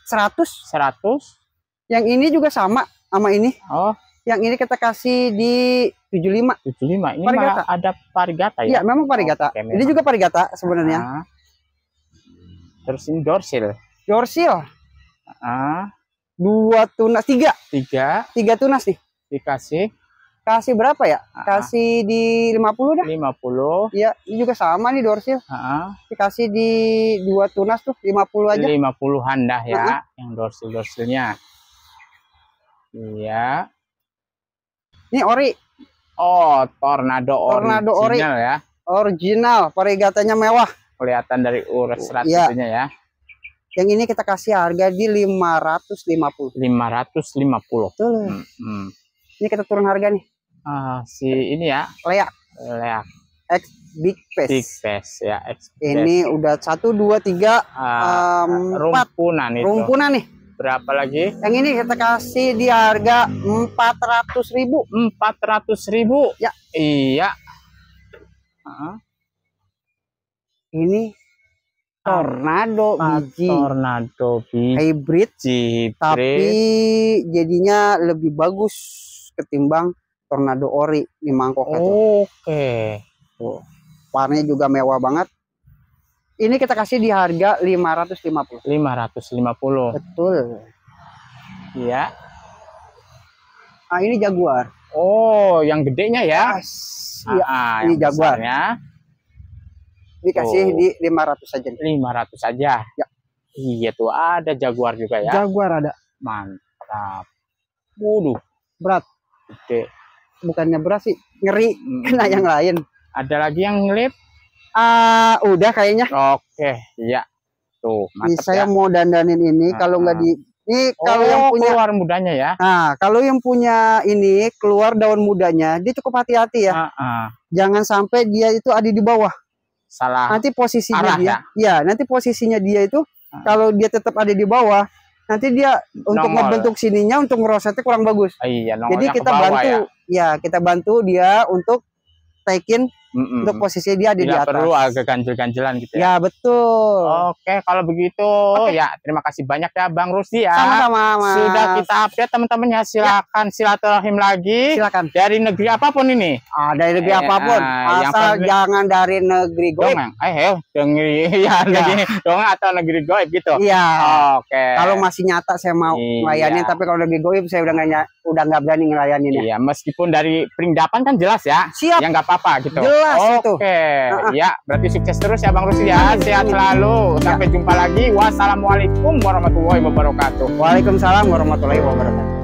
100. 100. Yang ini juga sama sama ini. Oh. Yang ini kita kasih di 75. 75. Ini parigata. ada Parigata ya? Iya, memang Parigata. Oh, okay, Ini juga Parigata sebenarnya. -huh. Ah. Terus ini Dorsil. Dorsil. -huh. Ah. Dua tunas, tiga. Tiga. Tiga tunas nih. Dikasih. Kasih berapa ya? -huh. Ah. Kasih di 50 dah. 50. Iya, ini juga sama nih Dorsil. -huh. Dikasih di dua tunas tuh, 50 aja. 50-an ya, ya, -huh. yang Dorsil-Dorsilnya. Iya. Ini ori. Oh, tornado, tornado original ori. ya. Original, perigatanya mewah. Kelihatan dari urat iya. seratnya ya. ya. Yang ini kita kasih harga di 550. 550. Betul. Hmm, hmm. Ini kita turun harga nih. Uh, si ini ya. Leak. Leak. X Big Face. Big Face ya. X Ini udah satu dua tiga uh, um, rumpunan empat. Itu. Rumpunan nih. Berapa lagi? Yang ini kita kasih di harga empat ratus ribu. empat ratus ribu? Ya. Iya. Uh Ini tornado uh, biji tornado biji hybrid hybrid tapi jadinya lebih bagus ketimbang tornado ori di mangkok oke okay. warnanya juga mewah banget ini kita kasih di harga 550. 550. Betul. Iya. Nah, ini Jaguar. Oh, yang gedenya ya. As, iya, ah, ah ini Jaguar. ya. Dikasih oh. di 500 saja. 500 saja. Ya. Iya tuh, ada Jaguar juga ya. Jaguar ada. Mantap. Waduh, berat. Oke. Bukannya berat sih, ngeri kena yang lain. Ada lagi yang ngelip? Uh, udah kayaknya. Oke, okay, iya. Tuh, ini saya ya. mau dandanin ini -huh. kalau nggak ah. di ini oh, kalau yang oh, punya keluar mudanya ya. Nah, kalau yang punya ini keluar daun mudanya, dia cukup hati-hati ya. Uh -uh. Jangan sampai dia itu ada di bawah. Salah. Nanti posisinya arah, dia. Ya? ya, nanti posisinya dia itu uh. kalau dia tetap ada di bawah, nanti dia untuk nongol. membentuk sininya untuk merosetnya kurang bagus. Iya, Jadi kita bantu ya. ya, kita bantu dia untuk taikin Mm-mm. untuk posisi dia di, Tidak di atas. perlu agak ganjil-ganjilan gitu ya. Ya, betul. Oke, kalau begitu oke ya terima kasih banyak ya Bang Rusdi ya. Sama-sama. Sudah kita update teman-teman ya, silakan ya. silaturahim lagi. Silakan. Dari negeri apapun ini. Ah, dari negeri eh, apapun. Ah, Asal yang jangan dari negeri goib. Eh, eh negeri (laughs) ya, ya. negeri dongeng atau negeri goib gitu. Iya. Oke. Kalau masih nyata saya mau melayani, iya. tapi kalau negeri goib saya udah nggak udah nggak berani ngelayanin ya. Iya, meskipun dari perindapan kan jelas ya. Siap. Ya nggak apa-apa gitu. Jelas jelas Oke. itu. Oke. Ya, berarti sukses terus ya Bang Rusdi ya. Sehat selalu. Ya. Sampai ya. jumpa lagi. Wassalamualaikum warahmatullahi wabarakatuh. Waalaikumsalam warahmatullahi wabarakatuh.